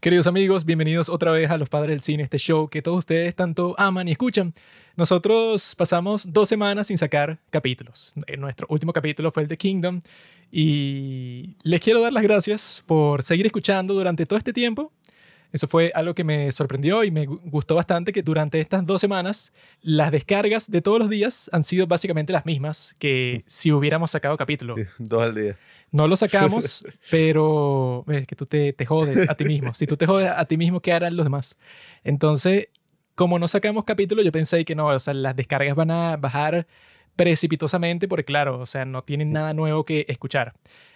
Queridos amigos, bienvenidos otra vez a Los Padres del Cine, este show que todos ustedes tanto aman y escuchan. Nosotros pasamos dos semanas sin sacar capítulos. Eh, nuestro último capítulo fue el de Kingdom y les quiero dar las gracias por seguir escuchando durante todo este tiempo. Eso fue algo que me sorprendió y me gustó bastante que durante estas dos semanas las descargas de todos los días han sido básicamente las mismas que si hubiéramos sacado capítulo. Dos al día. No lo sacamos, pero es que tú te, te, jodes a ti mismo. Si tú te jodes a ti mismo, ¿qué harán los demás? Entonces, como no sacamos capítulo, yo pensé que no, o sea, las descargas van a bajar precipitosamente porque, claro, o sea, no tienen nada nuevo que escuchar.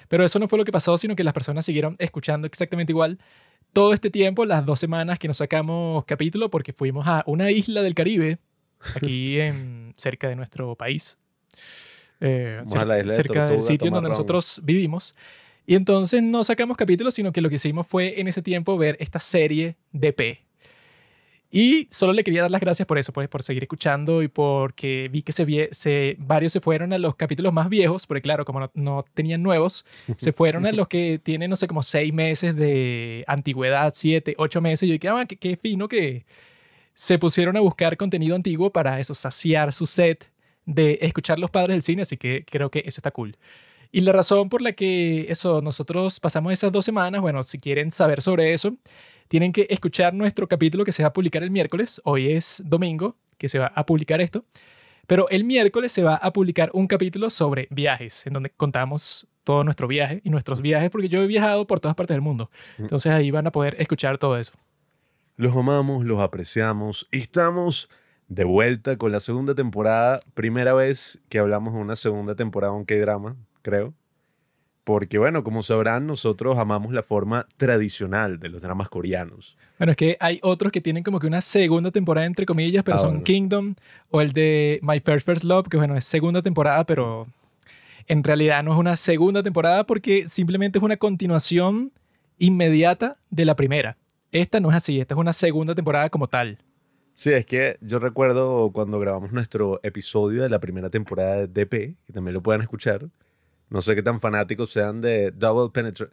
Pero eso no fue lo que pasó, sino que las personas siguieron escuchando exactamente igual todo este tiempo, las dos semanas que no sacamos capítulo, porque fuimos a una isla del Caribe, aquí en, cerca de nuestro país. Eh, cerca del sitio donde nosotros vivimos. Y entonces no sacamos capítulos, sino que lo que hicimos fue en ese tiempo ver esta serie de P. Y solo le quería dar las gracias por eso, pues, por, seguir escuchando y porque vi que varios se fueron a los capítulos más viejos, porque claro, como no, tenían nuevos, se fueron a los que tienen, no sé, como seis meses de antigüedad, siete, ocho meses. Y yo dije, ah, qué, qué fino que se pusieron a buscar contenido antiguo para eso, saciar su set de escuchar los padres del cine, así que creo que eso está cool. Y la razón por la que eso, nosotros pasamos esas dos semanas, bueno, si quieren saber sobre eso, tienen que escuchar nuestro capítulo que se va a publicar el miércoles, hoy es domingo que se va a publicar esto, pero el miércoles se va a publicar un capítulo sobre viajes, en donde contamos todo nuestro viaje y nuestros viajes, porque yo he viajado por todas partes del mundo. Mm. Entonces ahí van a poder escuchar todo eso. Los amamos, los apreciamos. Estamos de vuelta con la segunda temporada. Primera vez que hablamos de una segunda temporada, aunque drama, creo. Porque bueno, como sabrán, nosotros amamos la forma tradicional de los dramas coreanos. Bueno, es que hay otros que tienen como que una segunda temporada, entre comillas, pero ah, son Kingdom o el de My First First Love, que bueno, es segunda temporada, pero en realidad no es una segunda temporada porque simplemente es una continuación inmediata de la primera. Esta no es así, esta es una segunda temporada como tal. Sí, es que yo recuerdo cuando grabamos nuestro episodio de la primera temporada de DP, que también lo pueden escuchar. No sé qué tan fanáticos sean de Double Penetration.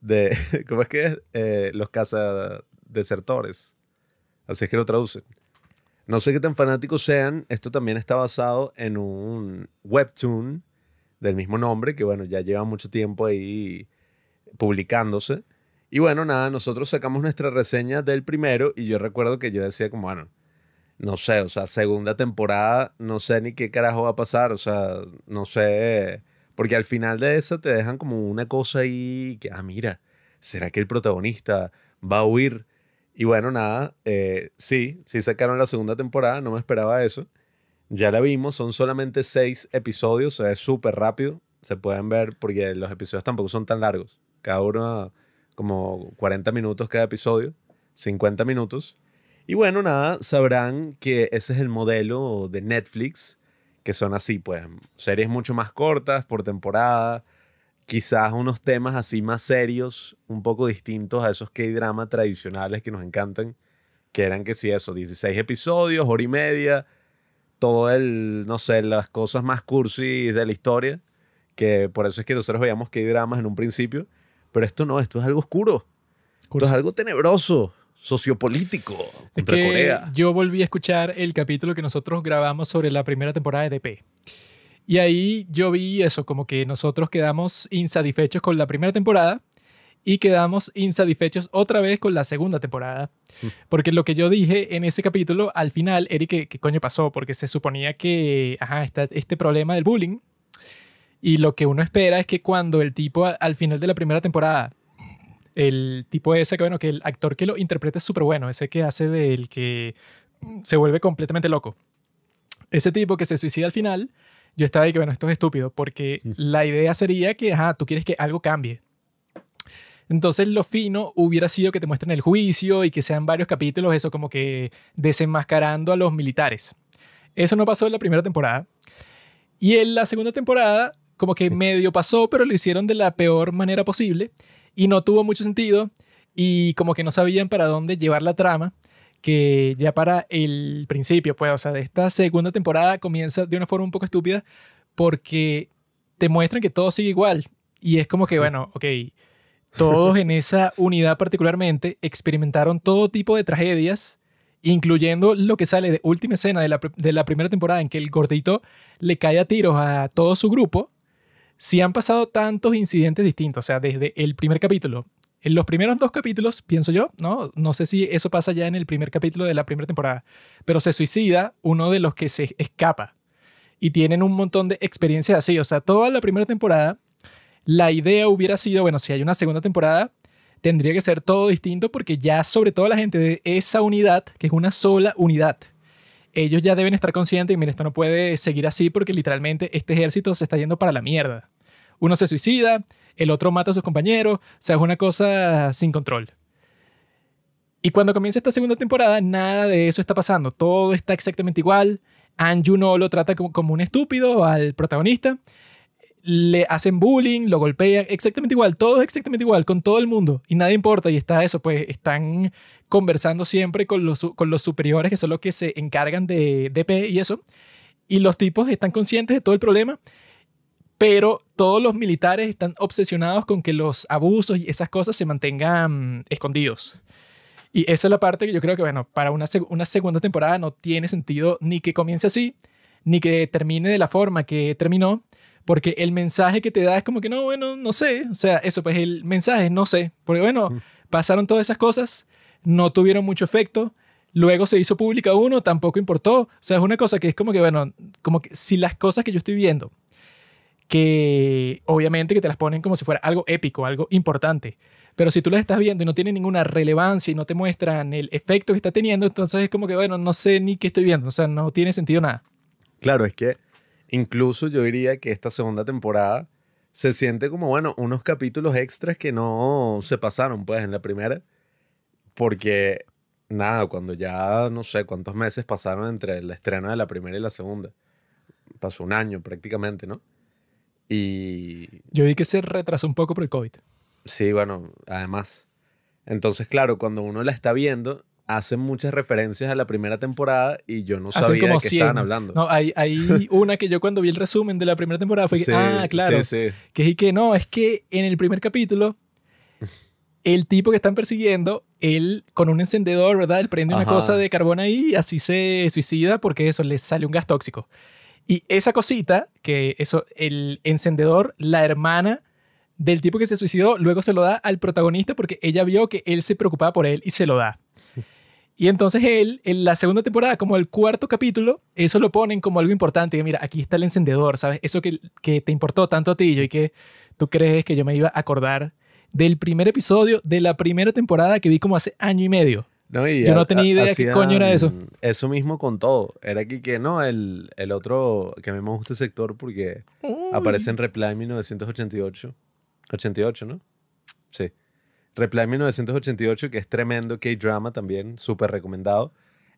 De, ¿Cómo es que es? Eh, los cazadesertores. Así es que lo traducen. No sé qué tan fanáticos sean. Esto también está basado en un webtoon del mismo nombre, que bueno, ya lleva mucho tiempo ahí publicándose. Y bueno, nada, nosotros sacamos nuestra reseña del primero y yo recuerdo que yo decía como, bueno, no sé, o sea, segunda temporada, no sé ni qué carajo va a pasar, o sea, no sé, porque al final de esa te dejan como una cosa ahí que, ah, mira, ¿será que el protagonista va a huir? Y bueno, nada, eh, sí, sí sacaron la segunda temporada, no me esperaba eso. Ya la vimos, son solamente seis episodios, es súper rápido, se pueden ver porque los episodios tampoco son tan largos, cada uno como 40 minutos cada episodio, 50 minutos. Y bueno, nada, sabrán que ese es el modelo de Netflix, que son así, pues, series mucho más cortas por temporada, quizás unos temas así más serios, un poco distintos a esos K-drama tradicionales que nos encantan, que eran que sí, eso, 16 episodios, hora y media, todo el, no sé, las cosas más cursis de la historia, que por eso es que nosotros veíamos K-dramas en un principio, pero esto no, esto es algo oscuro, esto es algo tenebroso, sociopolítico contra Corea. Yo volví a escuchar el capítulo que nosotros grabamos sobre la primera temporada de DP. E y ahí yo vi eso, como que nosotros quedamos insatisfechos con la primera temporada y quedamos insatisfechos otra vez con la segunda temporada. Mm. Porque lo que yo dije en ese capítulo, al final, Eric, qué coño pasó? Porque se suponía que, ajá, está este problema del bullying. Y lo que uno espera es que cuando el tipo al final de la primera temporada el tipo ese que, bueno, que el actor que lo interpreta es súper bueno, ese que hace del que se vuelve completamente loco. Ese tipo que se suicida al final, yo estaba ahí que, bueno, esto es estúpido, porque mm. la idea sería que, ajá, tú quieres que algo cambie. Entonces, lo fino hubiera sido que te muestren el juicio y que sean varios capítulos, eso como que desenmascarando a los militares. Eso no pasó en la primera temporada. Y en la segunda temporada, como que medio pasó, pero lo hicieron de la peor manera posible y no tuvo mucho sentido y como que no sabían para dónde llevar la trama que ya para el principio, pues, o sea, de esta segunda temporada comienza de una forma un poco estúpida porque te muestran que todo sigue igual y es como que, bueno, ok, todos en esa unidad particularmente experimentaron todo tipo de tragedias, incluyendo lo que sale de última escena de la, de la primera temporada en que el gordito le cae a tiros a todo su grupo si han pasado tantos incidentes distintos, o sea, desde el primer capítulo, en los primeros dos capítulos, pienso yo, ¿no? No sé si eso pasa ya en el primer capítulo de la primera temporada, pero se suicida uno de los que se escapa y tienen un montón de experiencias así, o sea, toda la primera temporada, la idea hubiera sido, bueno, si hay una segunda temporada, tendría que ser todo distinto porque ya sobre todo la gente de esa unidad, que es una sola unidad, ellos ya deben estar conscientes y mira, esto no puede seguir así porque literalmente este ejército se está yendo para la mierda. Uno se suicida, el otro mata a sus compañeros, o sea, es una cosa sin control. Y cuando comienza esta segunda temporada, nada de eso está pasando, todo está exactamente igual. Anju no lo trata como un estúpido al protagonista le hacen bullying, lo golpean, exactamente igual, todo exactamente igual, con todo el mundo, y nada importa, y está eso, pues están conversando siempre con los, con los superiores, que son los que se encargan de DP y eso, y los tipos están conscientes de todo el problema, pero todos los militares están obsesionados con que los abusos y esas cosas se mantengan mm, escondidos. Y esa es la parte que yo creo que, bueno, para una, una segunda temporada no tiene sentido ni que comience así, ni que termine de la forma que terminó, porque el mensaje que te da es como que no, bueno, no sé, o sea, eso, pues el mensaje, no sé, porque bueno, pasaron todas esas cosas, no tuvieron mucho efecto, luego se hizo pública uno, tampoco importó, o sea, es una cosa que es como que, bueno, como que si las cosas que yo estoy viendo, que obviamente que te las ponen como si fuera algo épico, algo importante, pero si tú las estás viendo y no tienen ninguna relevancia y no te muestran el efecto que está teniendo, entonces es como que, bueno, no sé ni qué estoy viendo, o sea, no tiene sentido nada. Claro, es que Incluso yo diría que esta segunda temporada se siente como, bueno, unos capítulos extras que no se pasaron, pues, en la primera. Porque, nada, cuando ya no sé cuántos meses pasaron entre el estreno de la primera y la segunda. Pasó un año prácticamente, ¿no? Y. Yo vi que se retrasó un poco por el COVID. Sí, bueno, además. Entonces, claro, cuando uno la está viendo, hacen muchas referencias a la primera temporada y yo no sabía como de qué estaban hablando. No, hay, hay una que yo cuando vi el resumen de la primera temporada fue que, sí, ah, claro, sí, que es que no, es que en el primer capítulo el tipo que están persiguiendo, él con un encendedor, ¿verdad? Él prende una cosa de carbón ahí y así se suicida porque eso le sale un gas tóxico. Y esa cosita, que eso, el encendedor, la hermana del tipo que se suicidó, luego se lo da al protagonista porque ella vio que él se preocupaba por él y se lo da. Y entonces él, en la segunda temporada, como el cuarto capítulo, eso lo ponen como algo importante. Y mira, aquí está el encendedor, ¿sabes? Eso que, que te importó tanto a ti y que tú crees que yo me iba a acordar del primer episodio de la primera temporada que vi como hace año y medio. No, yo no tenía idea qué coño era eso. Eso mismo con todo. Era aquí que no, el, otro, que a mí me gusta el sector porque aparece en Reply 1988. 88, ¿no? Sí. Reply 1988, que es tremendo K-drama también, súper recomendado.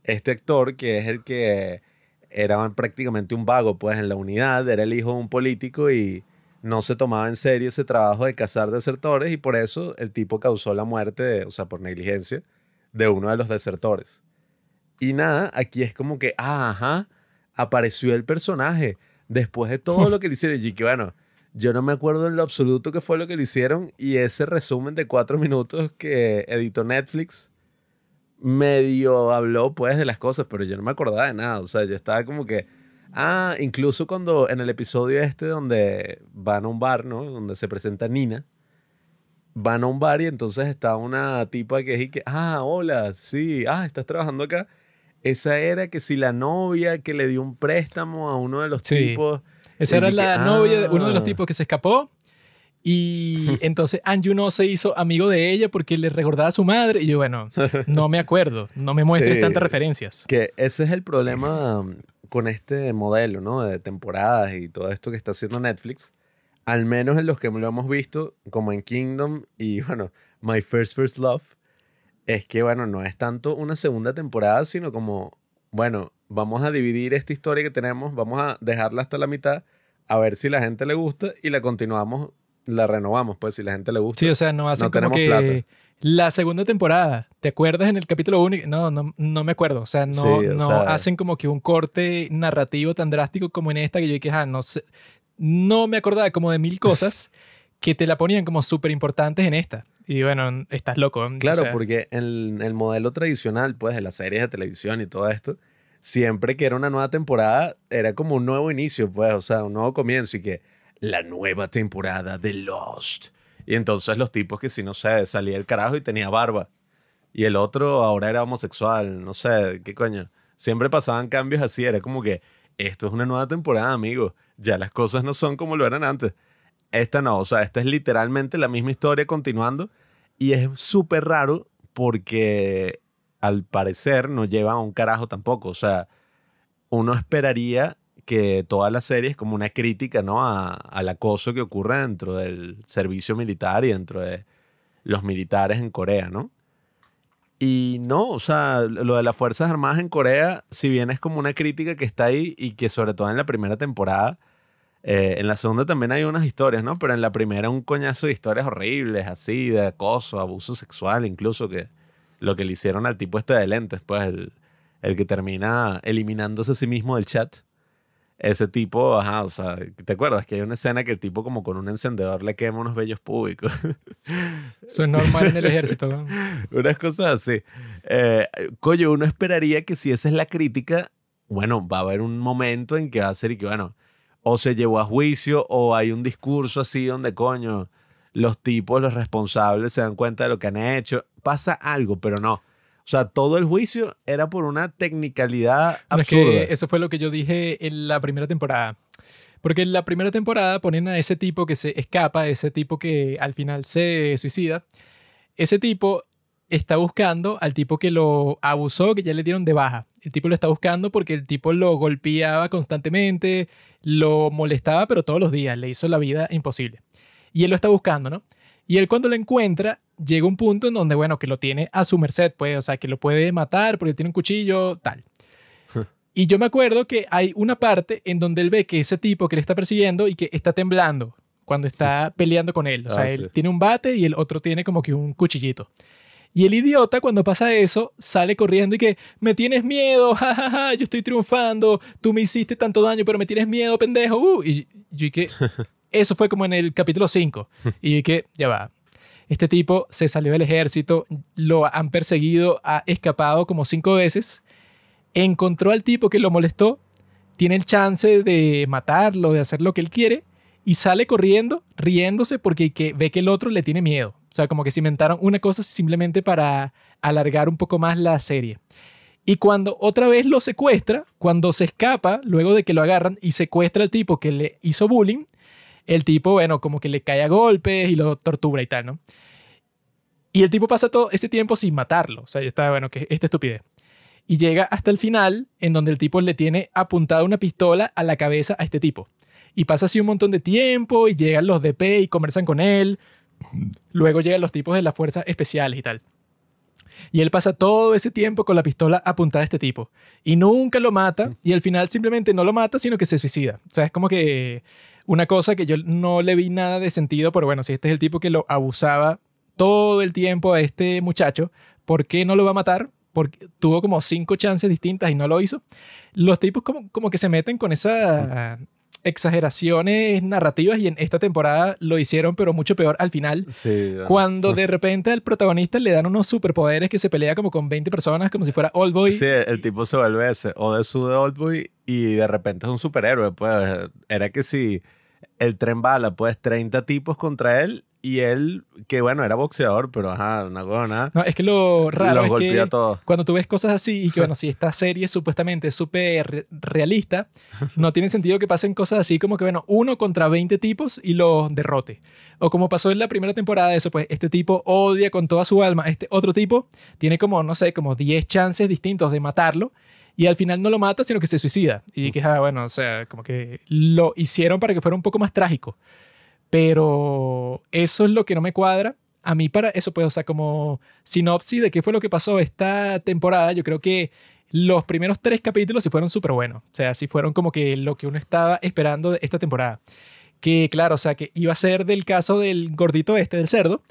Este actor, que es el que era prácticamente un vago, pues en la unidad, era el hijo de un político y no se tomaba en serio ese trabajo de cazar desertores y por eso el tipo causó la muerte, o sea, por negligencia, de uno de los desertores. Y nada, aquí es como que, ajá, apareció el personaje después de todo lo que le hicieron. Y que bueno, yo no me acuerdo en lo absoluto qué fue lo que le hicieron y ese resumen de cuatro minutos que editó Netflix medio habló pues de las cosas, pero yo no me acordaba de nada. O sea, yo estaba como que, ah, incluso cuando en el episodio este donde van a un bar, ¿no? Donde se presenta Nina, van a un bar y entonces está una tipa que es que, ah, hola, sí, ah, estás trabajando acá. Esa era que si la novia que le dio un préstamo a uno de los tipos esa era la novia de uno de los ah. tipos que se escapó. Y entonces Anju no se hizo amigo de ella porque le recordaba a su madre. Y yo, bueno, no me acuerdo, no me muestres tantas referencias. Que ese es el problema um, con este modelo, ¿no? De temporadas y todo esto que está haciendo Netflix. Al menos en los que lo hemos visto, como en Kingdom y, bueno, My First First Love, es que, bueno, no es tanto una segunda temporada, sino como, bueno, vamos a dividir esta historia que tenemos, vamos a dejarla hasta la mitad, a ver si la gente le gusta y la continuamos, la renovamos, pues si la gente le gusta. Sí, o sea, no hace como que la segunda temporada, ¿te acuerdas en el capítulo 1? No, no, me acuerdo, o sea, no, no hacen como que un corte narrativo tan drástico como en esta que yo dije, ah, no no me acordaba como de mil cosas que te la ponían como súper importantes en esta. Y bueno, estás loco. Claro, porque en el modelo tradicional, pues, de las series de televisión y todo esto, siempre que era una nueva temporada, era como un nuevo inicio, pues, o sea, un nuevo comienzo y que la nueva temporada de Lost. Y entonces los tipos que si no sé, salía el carajo y tenía barba. Y el otro ahora era homosexual, no sé, qué coño. Siempre pasaban cambios así, era como que esto es una nueva temporada, amigo. Ya las cosas no son como lo eran antes. Esta no, o sea, esta es literalmente la misma historia continuando. Y es súper raro porque al parecer no lleva a un carajo tampoco. O sea, uno esperaría que toda la serie es como una crítica ¿no? A, al acoso que ocurre dentro del servicio militar y dentro de los militares en Corea, ¿no? Y no, o sea, lo de las Fuerzas Armadas en Corea, si bien es como una crítica que está ahí y que sobre todo en la primera temporada, eh, en la segunda también hay unas historias, ¿no? Pero en la primera un coñazo de historias horribles, así, de acoso, abuso sexual, incluso que lo que le hicieron al tipo este de lentes, pues el, que termina eliminándose a sí mismo del chat. Ese tipo, ajá, o sea, ¿te acuerdas que hay una escena que el tipo como con un encendedor le quema unos bellos públicos? Eso es normal en el ejército. ¿no? Unas cosas así. Eh, coño, uno esperaría que si esa es la crítica, bueno, va a haber un momento en que va a ser y que, bueno, o se llevó a juicio o hay un discurso así donde, coño, los tipos, los responsables se dan cuenta de lo que han hecho pasa algo, pero no. O sea, todo el juicio era por una technicalidad absurda. eso fue lo que yo dije en la primera temporada. Porque en la primera temporada ponen a ese tipo que se escapa, ese tipo que al final se suicida. Ese tipo está buscando al tipo que lo abusó, que ya le dieron de baja. El tipo lo está buscando porque el tipo lo golpeaba constantemente, lo molestaba, pero todos los días le hizo la vida imposible. Y él lo está buscando, ¿no? Y él cuando lo encuentra, llega un punto en donde, bueno, que lo tiene a su merced, pues, o sea, que lo puede matar porque tiene un cuchillo, tal. y yo me acuerdo que hay una parte en donde él ve que ese tipo que le está persiguiendo y que está temblando cuando está peleando con él. O sea, ah, él tiene un bate y el otro tiene como que un cuchillito. Y el idiota cuando pasa eso sale corriendo y que me tienes miedo, jajaja, ja, ja, yo estoy triunfando, tú me hiciste tanto daño, pero me tienes miedo, pendejo. Uh. Y yo y que Eso fue como en el capítulo 5. Y que, ya va, este tipo se salió del ejército, lo han perseguido, ha escapado como cinco veces, encontró al tipo que lo molestó, tiene el chance de matarlo, de hacer lo que él quiere, y sale corriendo, riéndose porque que ve que el otro le tiene miedo. O sea, como que se inventaron una cosa simplemente para alargar un poco más la serie. Y cuando otra vez lo secuestra, cuando se escapa, luego de que lo agarran y secuestra al tipo que le hizo bullying, el tipo, bueno, como que le cae a golpes y lo tortura y tal, ¿no? Y el tipo pasa todo ese tiempo sin matarlo. O sea, yo estaba, bueno, que esta estupidez. Y llega hasta el final, en donde el tipo le tiene apuntada una pistola a la cabeza a este tipo. Y pasa así un montón de tiempo, y llegan los DP y conversan con él. Luego llegan los tipos de las fuerzas especiales y tal. Y él pasa todo ese tiempo con la pistola apuntada a este tipo. Y nunca lo mata. Y al final simplemente no lo mata, sino que se suicida. O sea, es como que una cosa que yo no le vi nada de sentido, pero bueno, si este es el tipo que lo abusaba todo el tiempo a este muchacho, ¿por qué no lo va a matar? Porque tuvo como cinco chances distintas y no lo hizo. Los tipos como, como que se meten con esas exageraciones narrativas y en esta temporada lo hicieron, pero mucho peor al final. Sí, cuando de repente al protagonista le dan unos superpoderes que se pelea como con 20 personas, como si fuera Oldboy. Sí, el tipo se vuelve ese, o de su de Oldboy y de repente es un superhéroe. Pues era que si... Sí, el tren bala, pues 30 tipos contra él y él, que bueno, era boxeador, pero ajá, una nada. No, es que lo raro es que cuando tú ves cosas así y que bueno, si esta serie supuestamente es súper realista, no tiene sentido que pasen cosas así como que bueno, uno contra 20 tipos y lo derrote. O como pasó en la primera temporada, eso pues, este tipo odia con toda su alma este otro tipo, tiene como, no sé, como 10 chances distintos de matarlo y al final no lo mata, sino que se suicida. Y mm. que, ah, bueno, o sea, como que lo hicieron para que fuera un poco más trágico. Pero eso es lo que no me cuadra. A mí para eso, pues, o sea, como sinopsis de qué fue lo que pasó esta temporada, yo creo que los primeros tres capítulos sí fueron súper buenos. O sea, sí fueron como que lo que uno estaba esperando de esta temporada que claro, o sea, que iba a ser del caso del gordito este, del cerdo,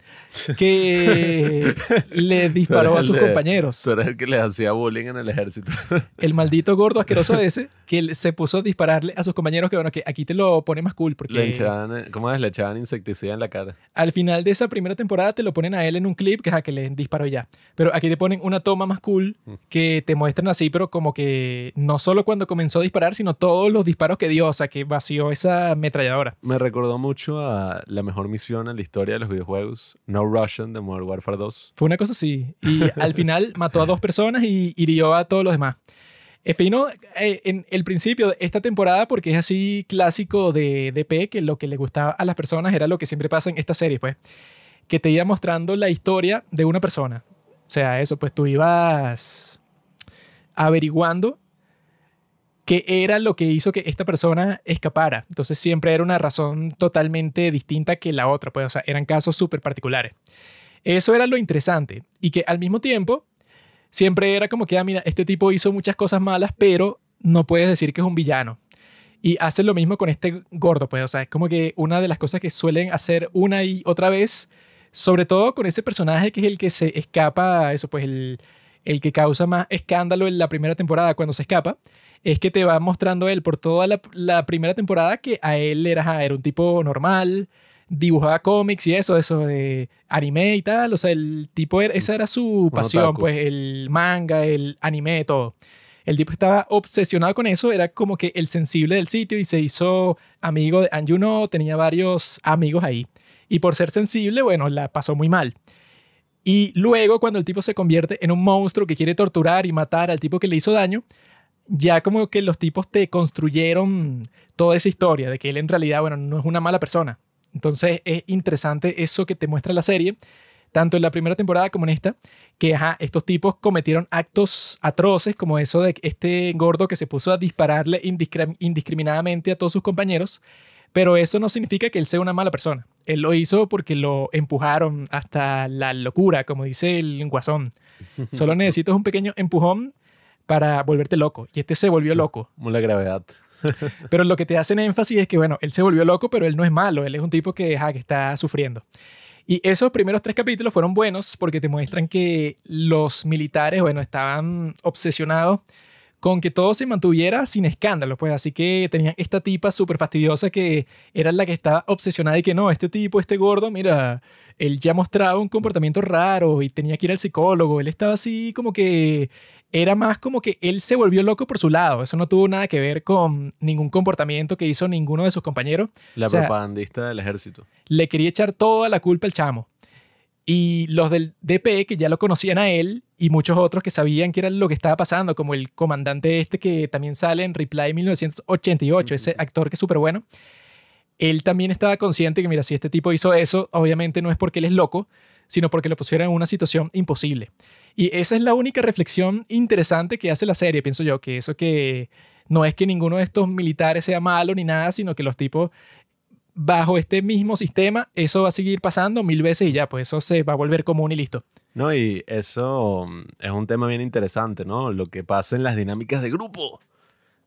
que le disparó a sus compañeros. el que les hacía bullying en el ejército. el maldito gordo asqueroso ese, que se puso a dispararle a sus compañeros, que bueno, que aquí te lo pone más cool porque... Le echaban, eh, ¿Cómo es? Le echaban insecticida en la cara. Al final de esa primera temporada te lo ponen a él en un clip, que es a que le disparó ya. Pero aquí te ponen una toma más cool mm. que te muestran así, pero como que no solo cuando comenzó a disparar, sino todos los disparos que dio, o sea, que vació esa ametralladora. Me recordó mucho a la mejor misión en la historia de los videojuegos, No Russian de Modern Warfare 2. Fue una cosa así. Y al final mató a dos personas y hirió a todos los demás. fino eh, en el principio de esta temporada, porque es así clásico de DP, que lo que le gustaba a las personas era lo que siempre pasa en esta serie, pues, que te iba mostrando la historia de una persona. O sea, eso, pues tú ibas averiguando que era lo que hizo que esta persona escapara. Entonces siempre era una razón totalmente distinta que la otra, pues, o sea, eran casos súper particulares. Eso era lo interesante y que al mismo tiempo siempre era como que, ah, mira, este tipo hizo muchas cosas malas, pero no puedes decir que es un villano. Y hacen lo mismo con este gordo, pues, o sea, es como que una de las cosas que suelen hacer una y otra vez, sobre todo con ese personaje que es el que se escapa, eso, pues, el, el que causa más escándalo en la primera temporada cuando se escapa, es que te va mostrando él por toda la, primera temporada que a él era, era un tipo normal, dibujaba cómics y eso, eso de anime y tal. O sea, el tipo, era, esa era su pasión, pues el manga, el anime, todo. El tipo estaba obsesionado con eso, era como que el sensible del sitio y se hizo amigo de Anjuno, tenía varios amigos ahí. Y por ser sensible, bueno, la pasó muy mal. Y luego, cuando el tipo se convierte en un monstruo que quiere torturar y matar al tipo que le hizo daño, ya como que los tipos te construyeron toda esa historia de que él en realidad, bueno, no es una mala persona. Entonces es interesante eso que te muestra la serie, tanto en la primera temporada como en esta, que estos tipos cometieron actos atroces como eso de este gordo que se puso a dispararle indiscriminadamente a todos sus compañeros, pero eso no significa que él sea una mala persona. Él lo hizo porque lo empujaron hasta la locura, como dice el guasón. Solo necesitas un pequeño empujón para volverte loco. Y este se volvió loco. Muy la gravedad. pero lo que te hacen énfasis es que, bueno, él se volvió loco, pero él no es malo. Él es un tipo que, ja, que está sufriendo. Y esos primeros tres capítulos fueron buenos porque te muestran que los militares, bueno, estaban obsesionados con que todo se mantuviera sin escándalo, pues así que tenían esta tipa súper fastidiosa que era la que estaba obsesionada y que no, este tipo, este gordo, mira, él ya mostraba un comportamiento raro y tenía que ir al psicólogo, él estaba así como que era más como que él se volvió loco por su lado. Eso no tuvo nada que ver con ningún comportamiento que hizo ninguno de sus compañeros. La propagandista del ejército. Le quería echar toda la culpa al chamo. Y los del DP, que ya lo conocían a él, y muchos otros que sabían que era lo que estaba pasando, como el comandante este que también sale en Reply 1988, ese actor que es súper bueno, él también estaba consciente que, mira, si este tipo hizo eso, obviamente no es porque él es loco, sino porque lo pusieron en una situación imposible. Y esa es la única reflexión interesante que hace la serie, pienso yo, que eso que no es que ninguno de estos militares sea malo ni nada, sino que los tipos bajo este mismo sistema, eso va a seguir pasando mil veces y ya, pues eso se va a volver común y listo. No, y eso mm, es un tema bien interesante, ¿no? Lo que pasa en las dinámicas de grupo.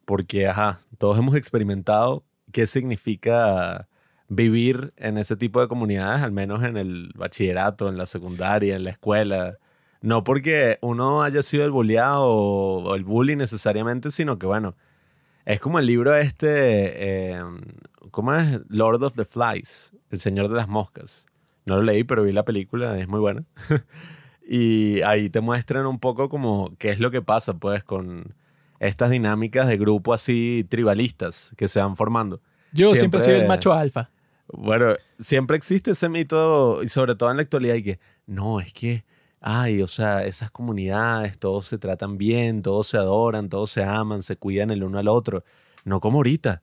Porque, ajá, todos hemos experimentado qué significa vivir en ese tipo de comunidades, al menos en el bachillerato, en la secundaria, en la escuela. No porque uno haya sido el bulleado o, el bully necesariamente, sino que bueno, es como el libro este, em, ¿cómo es? Lord of the Flies, El Señor de las Moscas. No lo leí, pero vi la película, es muy buena. y ahí te muestran un poco como qué es lo que pasa pues con estas dinámicas de grupo así tribalistas que se van formando. Yo siempre, siempre soy el macho alfa. Bueno, siempre existe ese mito, y sobre todo en la actualidad, y que no, es que ay, o sea, esas comunidades, todos se tratan bien, todos se adoran, todos se aman, se cuidan el uno al otro. No como ahorita,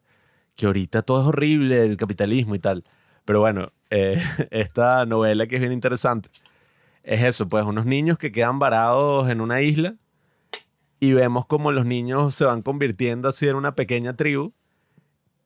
que ahorita todo es horrible, el capitalismo y tal. Pero bueno, eh, esta novela que es bien interesante es eso, pues unos niños que quedan varados en una isla y vemos como los niños se van convirtiendo así en una pequeña tribu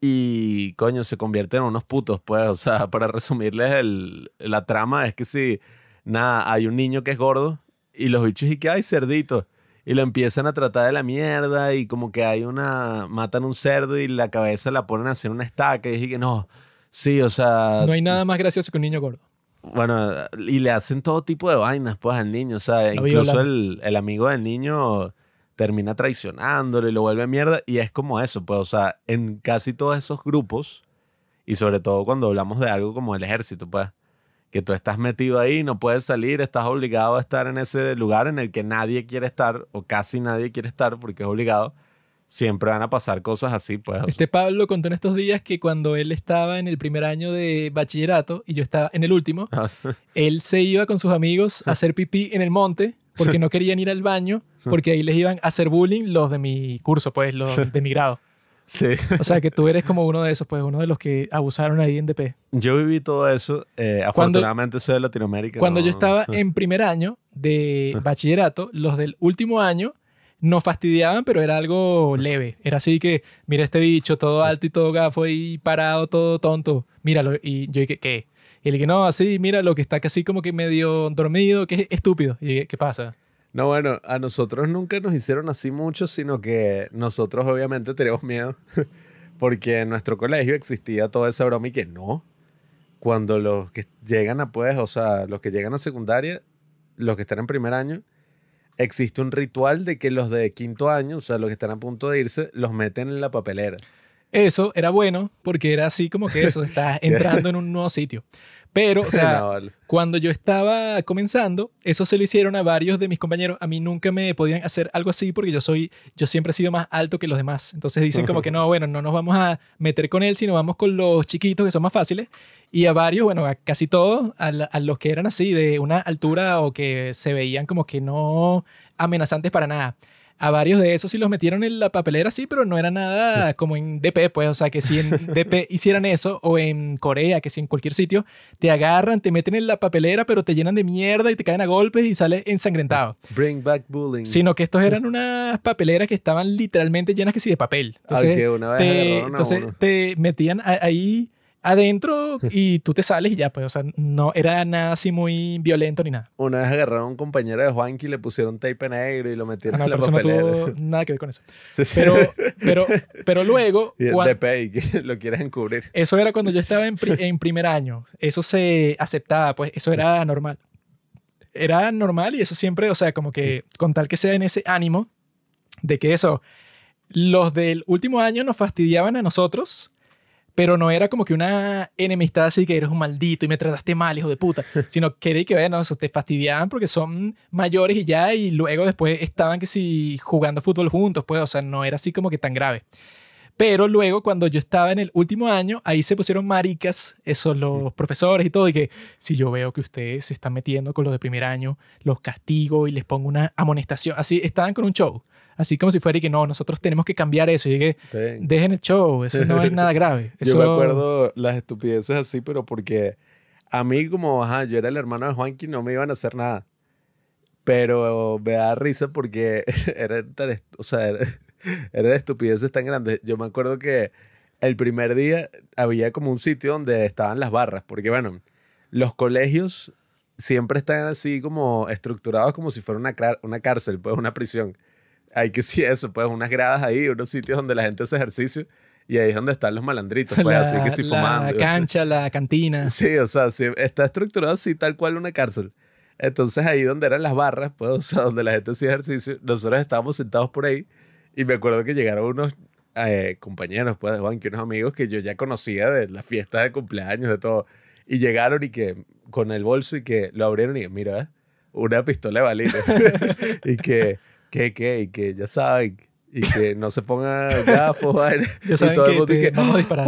y coño, se convierten en unos putos, pues, o sea, para resumirles el, la trama es que si... Sí, nada, hay un niño que es gordo y los bichos y que hay cerdito. Y lo empiezan a tratar de la mierda y como que hay una, matan un cerdo y la cabeza la ponen a hacer una estaca y dije que no, sí, o sea... No hay nada más gracioso que un niño gordo. Bueno, y le hacen todo tipo de vainas pues al niño, o sea, incluso el, el, amigo del niño termina traicionándolo y lo vuelve a mierda y es como eso, pues, o sea, en casi todos esos grupos y sobre todo cuando hablamos de algo como el ejército, pues que tú estás metido ahí, no puedes salir, estás obligado a estar en ese lugar en el que nadie quiere estar o casi nadie quiere estar porque es obligado. Siempre van a pasar cosas así, pues. Este Pablo contó en estos días que cuando él estaba en el primer año de bachillerato y yo estaba en el último, ah, él se iba con sus amigos a hacer pipí en el monte porque no querían ir al baño porque ahí les iban a hacer bullying los de mi curso, pues, los de mi grado. Sí. O sea, que tú eres como uno de esos, pues uno de los que abusaron ahí en DP. Yo viví todo eso. Eh, afortunadamente soy de Latinoamérica. Cuando yo estaba en primer año de bachillerato, los del último año nos fastidiaban, pero era algo leve. Era así que, mira este bicho, todo alto y todo gafo y parado, todo tonto. Míralo. Y yo dije, ¿qué? Y le dije, no, así, mira lo que está casi como que medio dormido, que es estúpido. Y dije, ¿qué pasa? No, bueno, a nosotros nunca nos hicieron así mucho, sino que nosotros obviamente tenemos miedo, porque en nuestro colegio existía toda esa broma y que no. Cuando los que llegan a pues, o sea, los que llegan a secundaria, los que están en primer año, existe un ritual de que los de quinto año, o sea, los que están a punto de irse, los meten en la papelera. Eso era bueno porque era así como que eso, estás entrando en un nuevo sitio. Pero, o sea, cuando yo estaba comenzando, eso se lo hicieron a varios de mis compañeros. A mí nunca me podían hacer algo así porque yo soy, yo siempre he sido más alto que los demás. Entonces dicen como que no, bueno, no nos vamos a meter con él, sino vamos con los chiquitos que son más fáciles. Y a varios, bueno, a casi todos, a, a los que eran así, de una altura o que se veían como que no amenazantes para nada a varios de esos sí los metieron en la papelera, sí, pero no era nada como en DP, pues, o sea, que si en DP hicieran eso, o en Corea, que si en cualquier sitio, te agarran, te meten en la papelera, pero te llenan de mierda y te caen a golpes y sales ensangrentado. Bring back bullying. Sino que estos eran unas papeleras que estaban literalmente llenas que sí de papel. Entonces, te, entonces te metían ahí adentro y tú te sales y ya, pues, o sea, no era nada así muy violento ni nada. Una vez agarraron a un compañero de Juanqui y le pusieron tape negro y lo metieron en la nada que ver con eso. Pero, pero, pero luego... Y el lo quieres encubrir. Eso era cuando yo estaba en, en primer año. Eso se aceptaba, pues, eso era normal. Era normal y eso siempre, o sea, como que con tal que sea en ese ánimo de que eso, los del último año nos fastidiaban a nosotros pero no era como que una enemistad así que eres un maldito y me trataste mal, hijo de puta. Sino que que, bueno, eso, te fastidiaban porque son mayores y ya, y luego después estaban que si jugando fútbol juntos, pues, o sea, no era así como que tan grave. Pero luego, cuando yo estaba en el último año, ahí se pusieron maricas, esos los profesores y todo, y que si yo veo que ustedes se están metiendo con los de primer año, los castigo y les pongo una amonestación. Así, estaban con un show así como si fuera y que no, nosotros tenemos que cambiar eso. Y que dejen el show, eso no es nada grave. Eso... Yo me acuerdo las estupideces así, pero porque a mí como, ajá, yo era el hermano de Juanqui, no me iban a hacer nada. Pero me da risa porque era o sea, era, estupideces tan grandes. Yo me acuerdo que el primer día había como un sitio donde estaban las barras, porque bueno, los colegios siempre están así como estructurados como si fuera una, una cárcel, pues una prisión hay que sí eso, pues unas gradas ahí, unos sitios donde la gente hace ejercicio y ahí es donde están los malandritos, pues así que si fumando. La cancha, la cantina. Sí, o sea, está estructurado así tal cual una cárcel. Entonces ahí donde eran las barras, pues, o sea, donde la gente hacía ejercicio, nosotros estábamos sentados por ahí y me acuerdo que llegaron unos eh, compañeros, pues, Juan, que unos amigos que yo ya conocía de las fiestas de cumpleaños, de todo, y llegaron y que con el bolso y que lo abrieron y mira, una pistola de balines y que que, que, y que ya saben. Y que no se pongan gafos, saben y todo el mundo que, vamos disparar.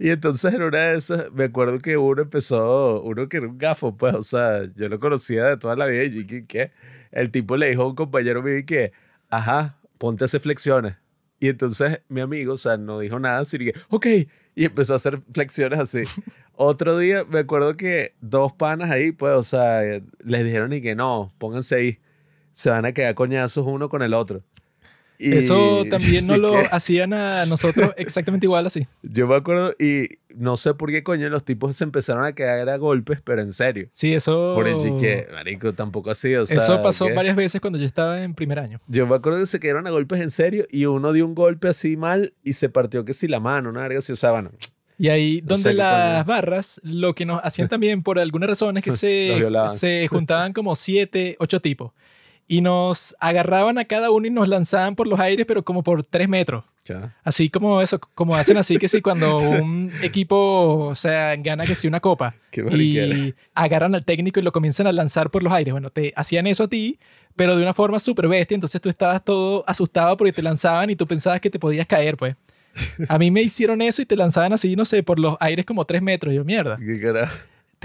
Y entonces en una de esas, me acuerdo que uno empezó, uno que era un gafo, pues, o sea, yo lo conocía de toda la vida. Y que, el tipo le dijo a un compañero mío que, ajá, ponte a hacer flexiones. Y entonces mi amigo, o sea, no dijo nada, sino que, ok, y empezó a hacer flexiones así. Otro día me acuerdo que dos panas ahí, pues, o sea, les dijeron y que no, pónganse ahí se van a quedar coñazos uno con el otro. Y... Eso también no lo hacían a nosotros exactamente igual así. Yo me acuerdo y no sé por qué coño los tipos se empezaron a quedar a golpes, pero en serio. Sí, eso... Por el que marico, tampoco así, o sea... Eso pasó varias veces cuando yo estaba en primer año. Yo me acuerdo que se quedaron a golpes en serio y uno dio un golpe así mal y se partió que si la mano, una verga se usaban. Y ahí donde las barras, lo que nos hacían también por alguna razón es que se, se juntaban como siete, ocho tipos y nos agarraban a cada uno y nos lanzaban por los aires, pero como por tres metros. Así como eso, como hacen así que sí, cuando un equipo, o sea, gana que sí una copa y agarran al técnico y lo comienzan a lanzar por los aires. Bueno, te hacían eso a ti, pero de una forma súper bestia, entonces tú estabas todo asustado porque te lanzaban y tú pensabas que te podías caer, pues. A mí me hicieron eso y te lanzaban así, no sé, por los aires como tres metros. Yo, mierda. ¿Qué carajo?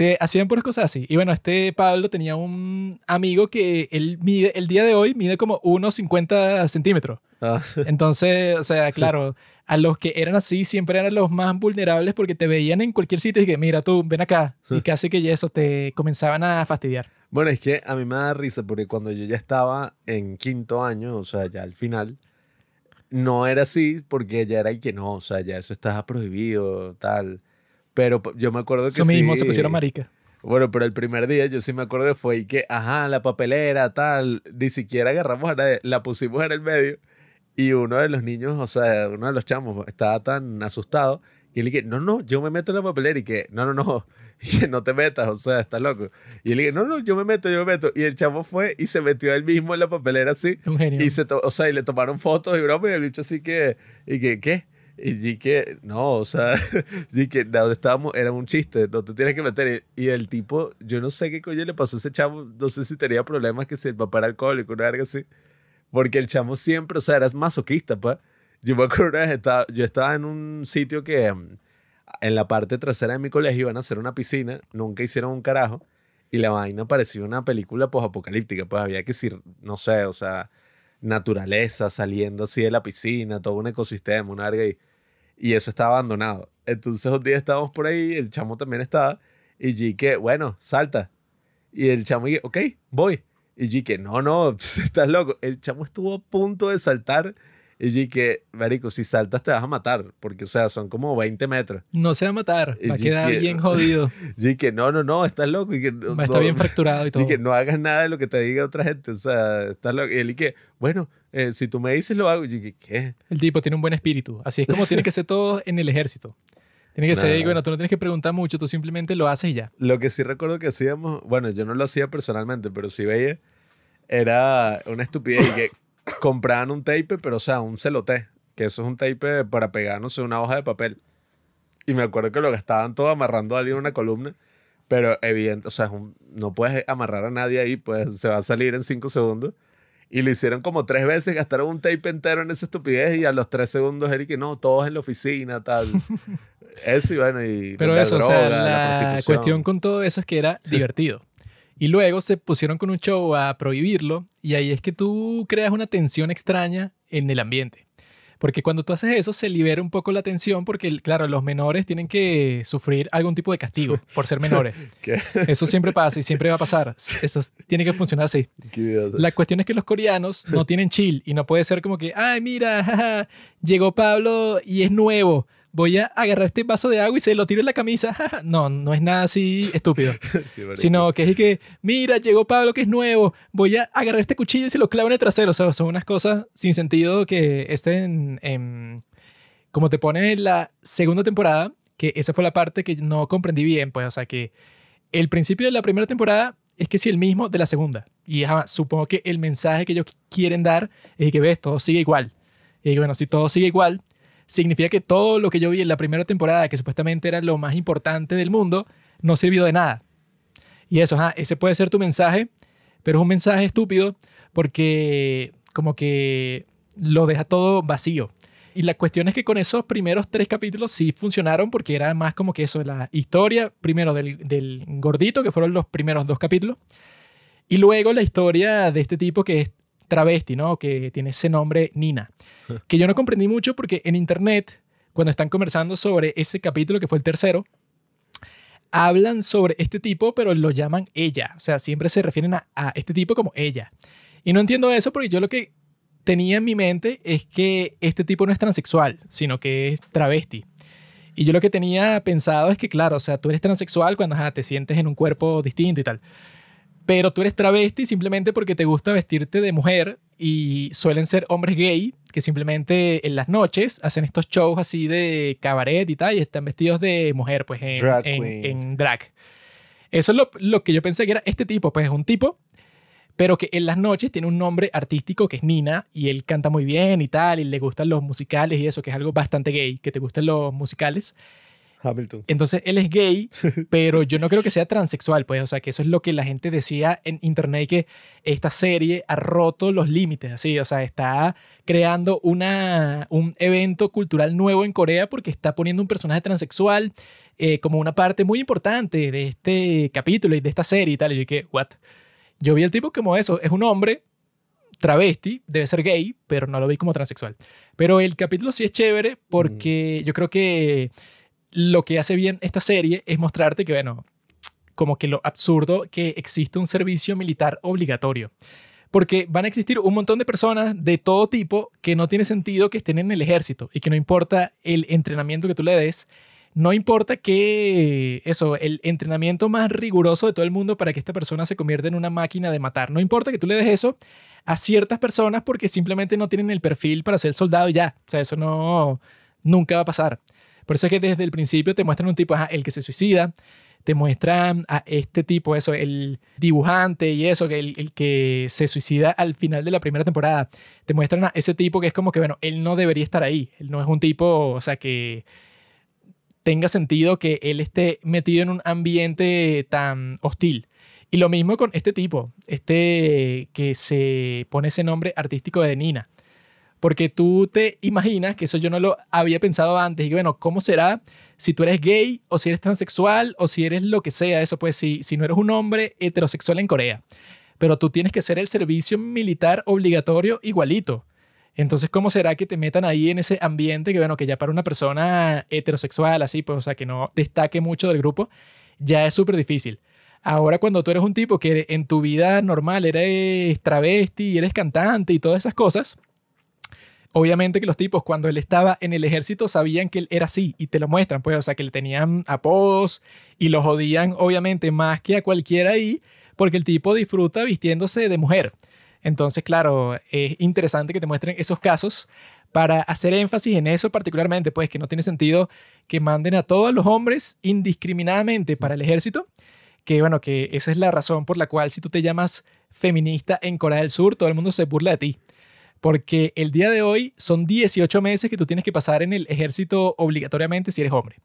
hacían este, hacían puras cosas así. Y bueno, este Pablo tenía un amigo que él mide, el día de hoy mide como 1,50 centímetros. Ah. Entonces, o sea, claro, a los que eran así siempre eran los más vulnerables porque te veían en cualquier sitio y que mira tú, ven acá. Y casi que ya eso te comenzaban a fastidiar. Bueno, es que a mí me da risa porque cuando yo ya estaba en quinto año, o sea, ya al final, no era así porque ya era el que no, o sea, ya eso estaba prohibido, tal. Pero pues, yo me acuerdo que sí. mismo, se pusieron marica. Bueno, pero el primer día yo sí me acuerdo fue que, ajá, la papelera, tal, ni siquiera agarramos a la pusimos en el medio y uno de los niños, o sea, uno de los chamos estaba tan asustado que le dije, no, no, yo me meto en la papelera y que, no, no, no, no te metas, o sea, estás loco. Y le dije, no, no, yo me meto, yo me meto. Y el chamo fue y se metió él mismo en la papelera así. Un genio. Y se, o sea, y le tomaron fotos y broma y el bicho así que, y que, ¿qué? Y dije, no, o sea, dije, donde estábamos era un chiste, no te tienes que meter. Y el tipo, yo no sé qué coño le pasó a ese chamo, no sé si tenía problemas que si el papá era alcohólico, una verga así. Porque el chamo siempre, o sea, era masoquista, pa. Pues. Yo me acuerdo una vez, estaba, yo estaba en un sitio que em, en la parte trasera de mi colegio iban a hacer una piscina, nunca hicieron un carajo. Y la vaina parecía una película apocalíptica pues había que decir, no sé, o sea, naturaleza saliendo así de la piscina, todo un ecosistema, una arga y y eso está abandonado. Entonces un día estábamos por ahí, el chamo también estaba, y G que, bueno, salta. Y el chamo, y, ok, voy. Y G que, no, no, estás loco. El chamo estuvo a punto de saltar. Y G que, marico, si saltas te vas a matar, porque, o sea, son como 20 metros. No se va a matar, va a quedar bien jodido. Y que, no, no, no, estás loco. Y que, está bien fracturado y todo. Y que no hagas nada de lo que te diga otra gente, o sea, estás loco. Y él y que, bueno, eh, si tú me dices lo hago, ¿qué? El tipo tiene un buen espíritu. Así es como tiene que ser todo en el ejército. Tiene que ser, bueno, tú no tienes que preguntar mucho, tú simplemente lo haces y ya. Lo que sí recuerdo que hacíamos, bueno, yo no lo hacía personalmente, pero sí veía, era una estupidez que compraban un tape, pero o sea, un celoté, que eso es un tape para pegar, no una hoja de papel. Y me acuerdo que lo estaban todo amarrando a alguien una columna, pero evidente, o sea, no puedes amarrar a nadie ahí, pues se va a salir en cinco segundos. Y lo hicieron como tres veces, gastaron un tape entero en esa estupidez y a los tres segundos Eric, no, todos en la oficina, tal. eso y bueno, y... Pero eso, o sea, la cuestión con todo eso es que era divertido. Y luego se pusieron con un show a prohibirlo y ahí es que tú creas una tensión extraña en el ambiente. Porque cuando tú haces eso se libera un poco la tensión porque, claro, los menores tienen que sufrir algún tipo de castigo por ser menores. Eso siempre pasa y siempre va a pasar. Eso tiene que funcionar así. La cuestión es que los coreanos no tienen chill y no puede ser como que, ay, mira, llegó Pablo y es nuevo voy a agarrar este vaso de agua y se lo tiro en la camisa. no, no es nada así estúpido. Sino que es que, mira, llegó Pablo que es nuevo, voy a agarrar este cuchillo y se lo clavo en el trasero. O sea, son unas cosas sin sentido que estén como te ponen en la segunda temporada, que esa fue la parte que no comprendí bien, pues, o sea, que el principio de la primera temporada es que es el mismo de la segunda. Y supongo que el mensaje que ellos quieren dar es que ves, todo sigue igual. Y bueno, si todo sigue igual, significa que todo lo que yo vi en la primera temporada, que supuestamente era lo más importante del mundo, no sirvió de nada. Y eso, ese puede ser tu mensaje, pero es un mensaje estúpido porque como que lo deja todo vacío. Y la cuestión es que con esos primeros tres capítulos sí funcionaron porque era más como que eso, la historia primero del, del gordito, que fueron los primeros dos capítulos, y luego la historia de este tipo que es travesti, ¿no? Que tiene ese nombre Nina, que yo no comprendí mucho porque en internet, cuando están conversando sobre ese capítulo que fue el tercero, hablan sobre este tipo, pero lo llaman ella, o sea, siempre se refieren a, este tipo como ella. Y no entiendo eso porque yo lo que tenía en mi mente es que este tipo no es transexual, sino que es travesti. Y yo lo que tenía pensado es que, claro, o sea, tú eres transexual cuando te sientes en un cuerpo distinto y tal pero tú eres travesti simplemente porque te gusta vestirte de mujer y suelen ser hombres gay que simplemente en las noches hacen estos shows así de cabaret y tal y están vestidos de mujer pues en drag. Eso es lo, lo, que yo pensé que era este tipo, pues es un tipo, pero que en las noches tiene un nombre artístico que es Nina y él canta muy bien y tal y le gustan los musicales y eso, que es algo bastante gay, que te gustan los musicales. Hamilton. Entonces él es gay, pero yo no creo que sea transexual, pues, o sea, que eso es lo que la gente decía en internet, que esta serie ha roto los límites, así, o sea, está creando una, un evento cultural nuevo en Corea porque está poniendo un personaje transexual eh, como una parte muy importante de este capítulo y de esta serie y tal, y yo dije, what? Yo vi al tipo como eso, es un hombre travesti, debe ser gay, pero no lo vi como transexual. Pero el capítulo sí es chévere porque mm. yo creo que lo que hace bien esta serie es mostrarte que, bueno, como que lo absurdo que existe un servicio militar obligatorio. Porque van a existir un montón de personas de todo tipo que no tiene sentido que estén en el ejército y que no importa el entrenamiento que tú le des, no importa que eso, el entrenamiento más riguroso de todo el mundo para que esta persona se convierta en una máquina de matar, no importa que tú le des eso a ciertas personas porque simplemente no tienen el perfil para ser soldado y ya, o sea, eso no, nunca va a pasar. Por eso es que desde el principio te muestran un tipo, el que se suicida, te muestran a este tipo, eso, el dibujante y eso, que el, el, que se suicida al final de la primera temporada. Te muestran a ese tipo que es como que, bueno, él no debería estar ahí. Él no es un tipo, o sea, que tenga sentido que él esté metido en un ambiente tan hostil. Y lo mismo con este tipo, este que se pone ese nombre artístico de Nina porque tú te imaginas, que eso yo no lo había pensado antes, y bueno, ¿cómo será si tú eres gay o si eres transexual o si eres lo que sea? Eso pues si, si no eres un hombre heterosexual en Corea, pero tú tienes que hacer el servicio militar obligatorio igualito. Entonces, ¿cómo será que te metan ahí en ese ambiente que, bueno, que ya para una persona heterosexual, así, pues, o sea, que no destaque mucho del grupo, ya es súper difícil. Ahora cuando tú eres un tipo que en tu vida normal eres travesti, eres cantante y todas esas cosas, Obviamente que los tipos cuando él estaba en el ejército sabían que él era así y te lo muestran, pues, o sea, que le tenían apodos y lo jodían, obviamente, más que a cualquiera ahí, porque el tipo disfruta vistiéndose de mujer. Entonces, claro, es interesante que te muestren esos casos para hacer énfasis en eso particularmente, pues que no tiene sentido que manden a todos los hombres indiscriminadamente para el ejército, que bueno, que esa es la razón por la cual si tú te llamas feminista en Corea del Sur, todo el mundo se burla de ti porque el día de hoy son 18 meses que tú tienes que pasar en el ejército obligatoriamente si eres hombre.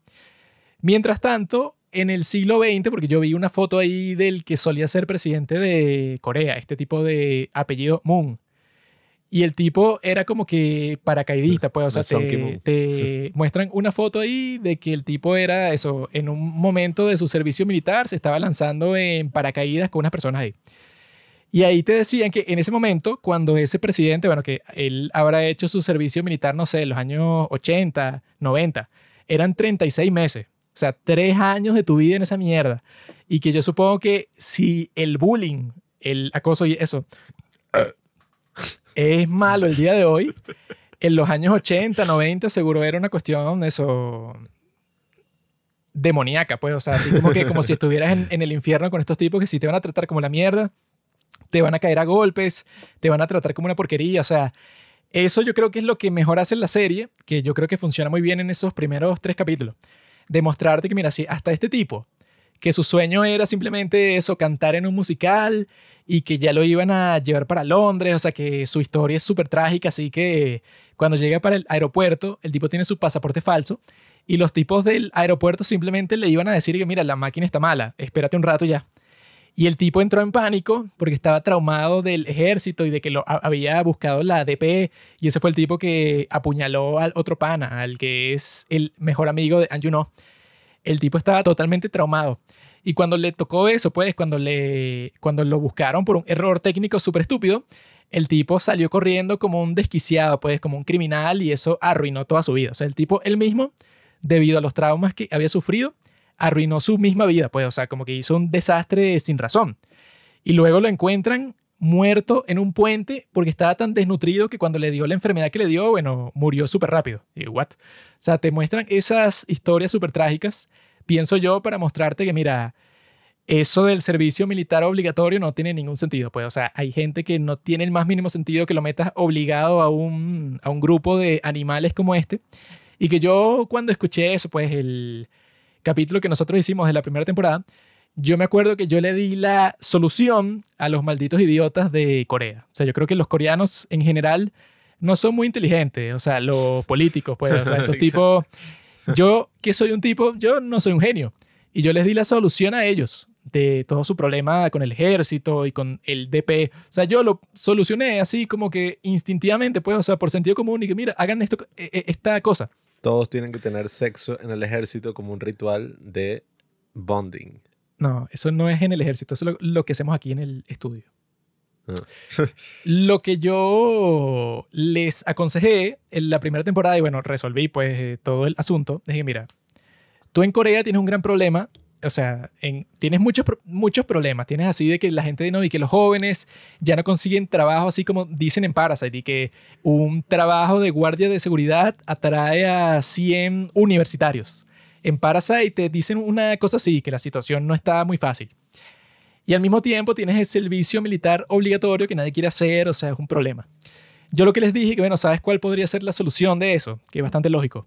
Mientras tanto, en el siglo XX, porque yo vi una foto ahí del que solía ser presidente de Corea, este tipo de apellido Moon. Y el tipo era como que paracaidista, pues, o sea, te, te, muestran una foto ahí de que el tipo era eso, en un momento de su servicio militar se estaba lanzando en paracaídas con unas personas ahí. Y ahí te decían que en ese momento, cuando ese presidente, bueno, que él habrá hecho su servicio militar, no sé, en los años 80, 90, eran 36 meses. O sea, tres años de tu vida en esa mierda. Y que yo supongo que si el bullying, el acoso y eso eh, es malo el día de hoy, en los años 80, 90 seguro era una cuestión eso demoníaca, pues, o sea, así como que como si estuvieras en, en el infierno con estos tipos que si te van a tratar como la mierda, te van a caer a golpes, te van a tratar como una porquería, o sea, eso yo creo que es lo que mejor hace la serie, que yo creo que funciona muy bien en esos primeros tres capítulos. Demostrarte que, mira, si hasta este tipo, que su sueño era simplemente eso, cantar en un musical y que ya lo iban a llevar para Londres, o sea que su historia es súper trágica, así que cuando llega para el aeropuerto, el tipo tiene su pasaporte falso y los tipos del aeropuerto simplemente le iban a decir que, mira, la máquina está mala, espérate un rato ya. Y el tipo entró en pánico porque estaba traumado del ejército y de que lo había buscado la DP Y ese fue el tipo que apuñaló al otro pana, al que es el mejor amigo de Anjuno. El tipo estaba totalmente traumado. Y cuando le tocó eso, pues, cuando, le, cuando lo buscaron por un error técnico súper estúpido, el tipo salió corriendo como un desquiciado, pues, como un criminal y eso arruinó toda su vida. O sea, el tipo él mismo, debido a los traumas que había sufrido, arruinó su misma vida, pues, o sea, como que hizo un desastre sin razón. Y luego lo encuentran muerto en un puente porque estaba tan desnutrido que cuando le dio la enfermedad que le dio, bueno, murió súper rápido. Y what? O sea, te muestran esas historias súper trágicas, pienso yo, para mostrarte que, mira, eso del servicio militar obligatorio no tiene ningún sentido. Pues, o sea, hay gente que no tiene el más mínimo sentido que lo metas obligado a un, a un grupo de animales como este. Y que yo cuando escuché eso, pues el capítulo que nosotros hicimos de la primera temporada, yo me acuerdo que yo le di la solución a los malditos idiotas de Corea. O sea, yo creo que los coreanos en general no son muy inteligentes, o sea, los políticos, pues, o sea, estos tipos, yo que soy un tipo, yo no soy un genio. Y yo les di la solución a ellos de todo su problema con el ejército y con el DP. O sea, yo lo solucioné así como que instintivamente, pues, o sea, por sentido común y que, mira, hagan esto, e, e, esta cosa. Todos tienen que tener sexo en el ejército como un ritual de bonding. No, eso no es en el ejército, eso es lo, que hacemos aquí en el estudio. Ah. lo que yo les aconsejé en la primera temporada, y bueno, resolví pues eh, todo el asunto, dije, mira, tú en Corea tienes un gran problema o sea, en, tienes muchos, muchos problemas. Tienes así de que la gente no, y que los jóvenes ya no consiguen trabajo, así como dicen en Parasite, y que un trabajo de guardia de seguridad atrae a 100 universitarios. En Parasite te dicen una cosa así, que la situación no está muy fácil. Y al mismo tiempo tienes el servicio militar obligatorio que nadie quiere hacer, o sea, es un problema. Yo lo que les dije, que bueno, ¿sabes cuál podría ser la solución de eso? Que es bastante lógico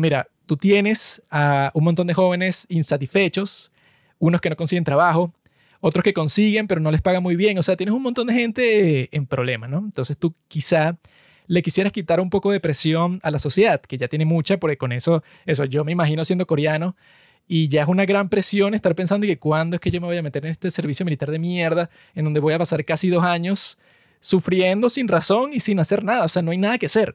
mira, tú tienes a un montón de jóvenes insatisfechos, unos que no consiguen trabajo, otros que consiguen pero no les pagan muy bien, o sea, tienes un montón de gente en problemas, ¿no? Entonces tú quizá le quisieras quitar un poco de presión a la sociedad, que ya tiene mucha, porque con eso, eso yo me imagino siendo coreano, y ya es una gran presión estar pensando que cuándo es que yo me voy a meter en este servicio militar de mierda, en donde voy a pasar casi dos años sufriendo sin razón y sin hacer nada, o sea, no hay nada que hacer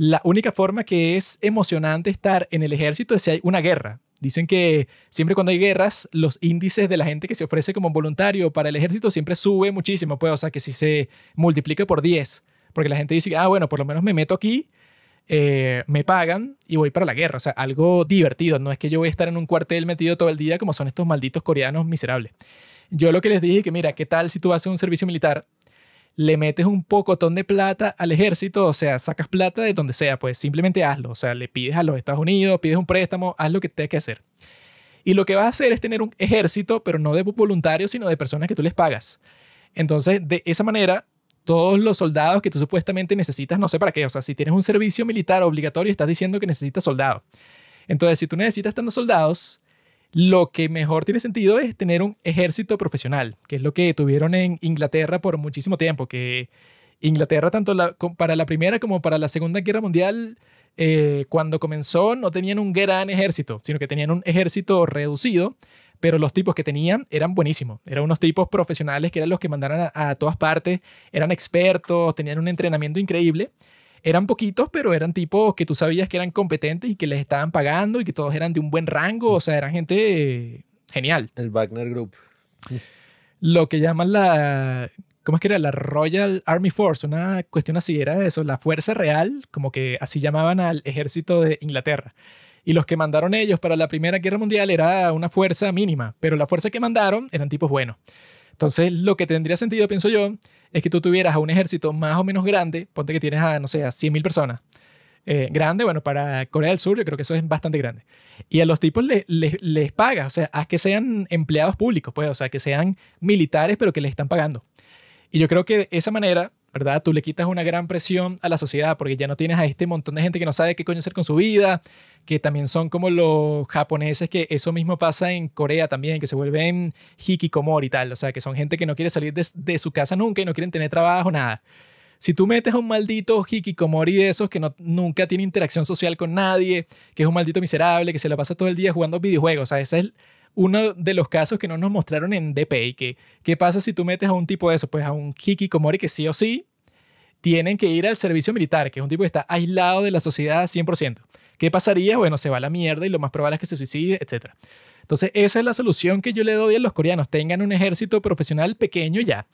la única forma que es emocionante estar en el ejército es si hay una guerra. Dicen que siempre cuando hay guerras, los índices de la gente que se ofrece como voluntario para el ejército siempre sube muchísimo, pues, o sea, que si se multiplica por 10, porque la gente dice, ah, bueno, por lo menos me meto aquí, eh, me pagan y voy para la guerra, o sea, algo divertido, no es que yo voy a estar en un cuartel metido todo el día como son estos malditos coreanos miserables. Yo lo que les dije es que, mira, ¿qué tal si tú haces un servicio militar le metes un pocotón de plata al ejército, o sea, sacas plata de donde sea, pues simplemente hazlo, o sea, le pides a los Estados Unidos, pides un préstamo, haz lo que tengas que hacer. Y lo que vas a hacer es tener un ejército, pero no de voluntarios, sino de personas que tú les pagas. Entonces, de esa manera, todos los soldados que tú supuestamente necesitas, no sé para qué, o sea, si tienes un servicio militar obligatorio, estás diciendo que necesitas soldados. Entonces, si tú necesitas tantos soldados, lo que mejor tiene sentido es tener un ejército profesional, que es lo que tuvieron en Inglaterra por muchísimo tiempo, que Inglaterra tanto para la Primera como para la Segunda Guerra Mundial, eh, cuando comenzó no tenían un gran ejército, sino que tenían un ejército reducido, pero los tipos que tenían eran buenísimos, eran unos tipos profesionales que eran los que mandaron a todas partes, eran expertos, tenían un entrenamiento increíble eran poquitos, pero eran tipos que tú sabías que eran competentes y que les estaban pagando y que todos eran de un buen rango, o sea, eran gente genial. El Wagner Group. Lo que llaman la, ¿cómo es que era? La Royal Army Force, una cuestión así, era eso, la Fuerza Real, como que así llamaban al ejército de Inglaterra. Y los que mandaron ellos para la Primera Guerra Mundial era una fuerza mínima, pero la fuerza que mandaron eran tipos buenos. Entonces, lo que tendría sentido, pienso yo, es que tú tuvieras a un ejército más o menos grande, ponte que tienes a, no sé, a 100.000 personas. Eh, grande, bueno, para Corea del Sur yo creo que eso es bastante grande. Y a los tipos les pagas, o sea, haz que sean empleados públicos, pues, o sea, que sean militares, pero que les están pagando. Y yo creo que de esa manera ¿verdad? Tú le quitas una gran presión a la sociedad porque ya no tienes a este montón de gente que no sabe qué coño hacer con su vida, que también son como los japoneses, que eso mismo pasa en Corea también, que se vuelven hikikomori y tal, o sea, que son gente que no quiere salir de, su casa nunca y no quieren tener trabajo, nada. Si tú metes a un maldito hikikomori de esos que no, nunca tiene interacción social con nadie, que es un maldito miserable, que se lo pasa todo el día jugando videojuegos, o sea, ese es el uno de los casos que no nos mostraron en DPI, que qué pasa si tú metes a un tipo de eso, pues a un hikikomori que sí o sí tienen que ir al servicio militar, que es un tipo que está aislado de la sociedad 100%. ¿Qué pasaría? Bueno, se va a la mierda y lo más probable es que se suicide, etc. Entonces, esa es la solución que yo le doy a los coreanos. Tengan un ejército profesional pequeño ya.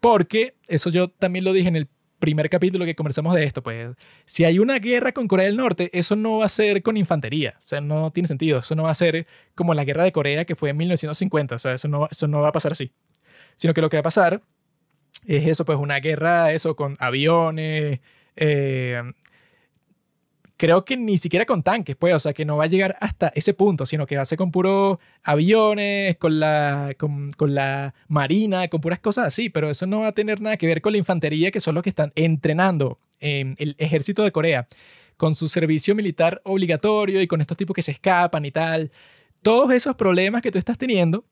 Porque, eso yo también lo dije en el primer capítulo que conversamos de esto, pues si hay una guerra con Corea del Norte, eso no va a ser con infantería, o sea, no tiene sentido, eso no va a ser como la guerra de Corea que fue en 1950, o sea, eso no, eso no va a pasar así, sino que lo que va a pasar es eso, pues una guerra, eso, con aviones, eh, creo que ni siquiera con tanques, pues, o sea, que no va a llegar hasta ese punto, sino que va a ser con puros aviones, con la, con, la marina, con puras cosas así, pero eso no va a tener nada que ver con la infantería, que son los que están entrenando em, el ejército de Corea, con su servicio militar obligatorio y con estos tipos que se escapan y tal. Todos esos problemas que tú estás teniendo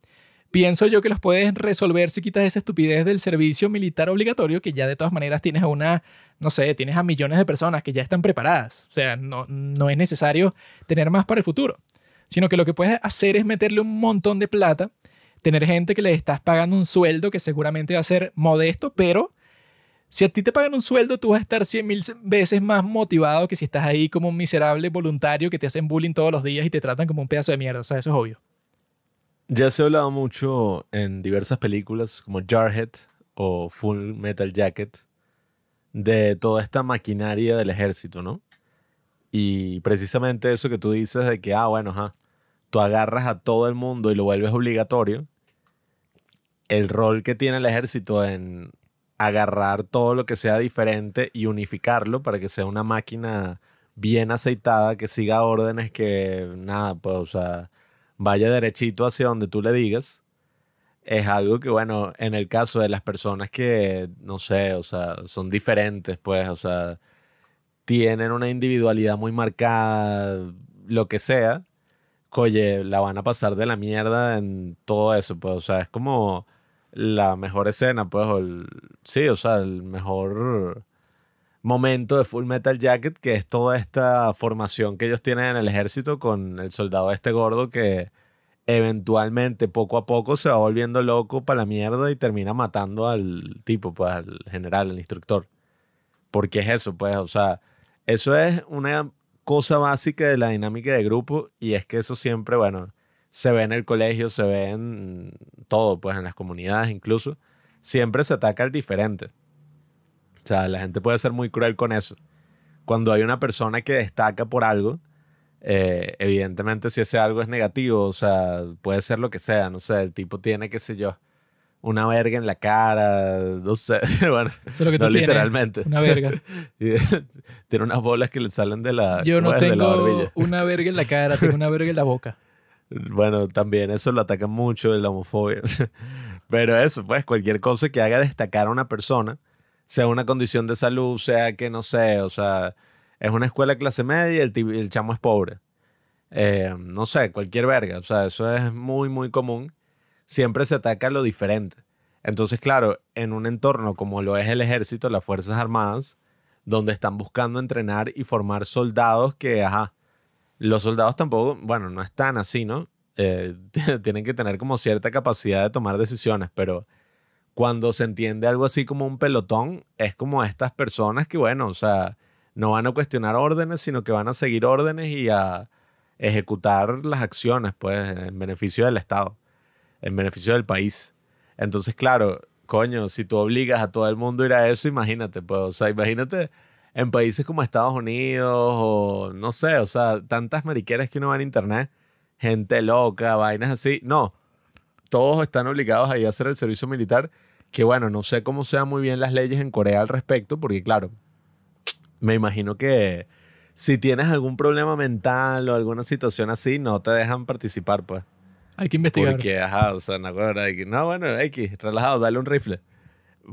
Pienso yo que los puedes resolver si quitas esa estupidez del servicio militar obligatorio, que ya de todas maneras tienes a una, no sé, tienes a millones de personas que ya están preparadas. O sea, no, no es necesario tener más para el futuro, sino que lo que puedes hacer es meterle un montón de plata, tener gente que le estás pagando un sueldo que seguramente va a ser modesto, pero si a ti te pagan un sueldo, tú vas a estar 100 mil veces más motivado que si estás ahí como un miserable voluntario que te hacen bullying todos los días y te tratan como un pedazo de mierda. O sea, eso es obvio. Ya se ha hablado mucho en diversas películas como Jarhead o Full Metal Jacket de toda esta maquinaria del ejército, ¿no? Y precisamente eso que tú dices de que, ah, bueno, tú agarras a todo el mundo y lo vuelves obligatorio, el rol que tiene el ejército en agarrar todo lo que sea diferente y unificarlo para que sea una máquina bien aceitada, que siga órdenes que, nada, pues, o sea, vaya derechito hacia donde tú le digas, es algo que, bueno, en el caso de las personas que, no sé, o sea, son diferentes, pues, o sea, tienen una individualidad muy marcada, lo que sea, oye, la van a pasar de la mierda en todo eso, pues, o sea, es como la mejor escena, pues, sí, o sea, el mejor momento de Full Metal Jacket, que es toda esta formación que ellos tienen en el ejército con el soldado este gordo que eventualmente poco a poco se va volviendo loco para la mierda y termina matando al tipo, pues al general, al instructor. Porque es eso, pues, o sea, eso es una cosa básica de la dinámica de grupo y es que eso siempre, bueno, se ve en el colegio, se ve en todo, pues en las comunidades incluso, siempre se ataca al diferente. O sea, la gente puede ser muy cruel con eso. Cuando hay una persona que destaca por algo, eh, evidentemente si ese algo es negativo, o sea, puede ser lo que sea, no sé, el tipo tiene, qué sé yo, una verga en la cara, no sé, Eso es lo que literalmente. una verga. tiene unas bolas que le salen de la Yo no pues, tengo una verga en la cara, tengo una verga en la boca. Bueno, también eso lo ataca mucho la homofobia. Pero eso, pues, cualquier cosa que haga destacar a una persona, sea una condición de salud, sea que no sé, o sea, es una escuela clase media y el, chamo es pobre. Eh, no sé, cualquier verga, o sea, eso es muy, muy común. Siempre se ataca lo diferente. Entonces, claro, en un entorno como lo es el ejército, las Fuerzas Armadas, donde están buscando entrenar y formar soldados que, ajá, los soldados tampoco, bueno, no están así, ¿no? Eh, tienen que tener como cierta capacidad de tomar decisiones, pero cuando se entiende algo así como un pelotón, es como estas personas que, bueno, o sea, no van a cuestionar órdenes, sino que van a seguir órdenes y a ejecutar las acciones, pues, en beneficio del Estado, en beneficio del país. Entonces, claro, coño, si tú obligas a todo el mundo a ir a eso, imagínate, pues, o sea, imagínate en países como Estados Unidos o no sé, o sea, tantas mariqueras que uno va en internet, gente loca, vainas así. No, todos están obligados ir a hacer el servicio militar que bueno, no sé cómo sean muy bien las leyes en Corea al respecto, porque claro, me imagino que si tienes algún problema mental o alguna situación así, no te dejan participar, pues. Hay que investigar. Porque, ajá, o sea, no, no bueno, X, relajado, dale un rifle.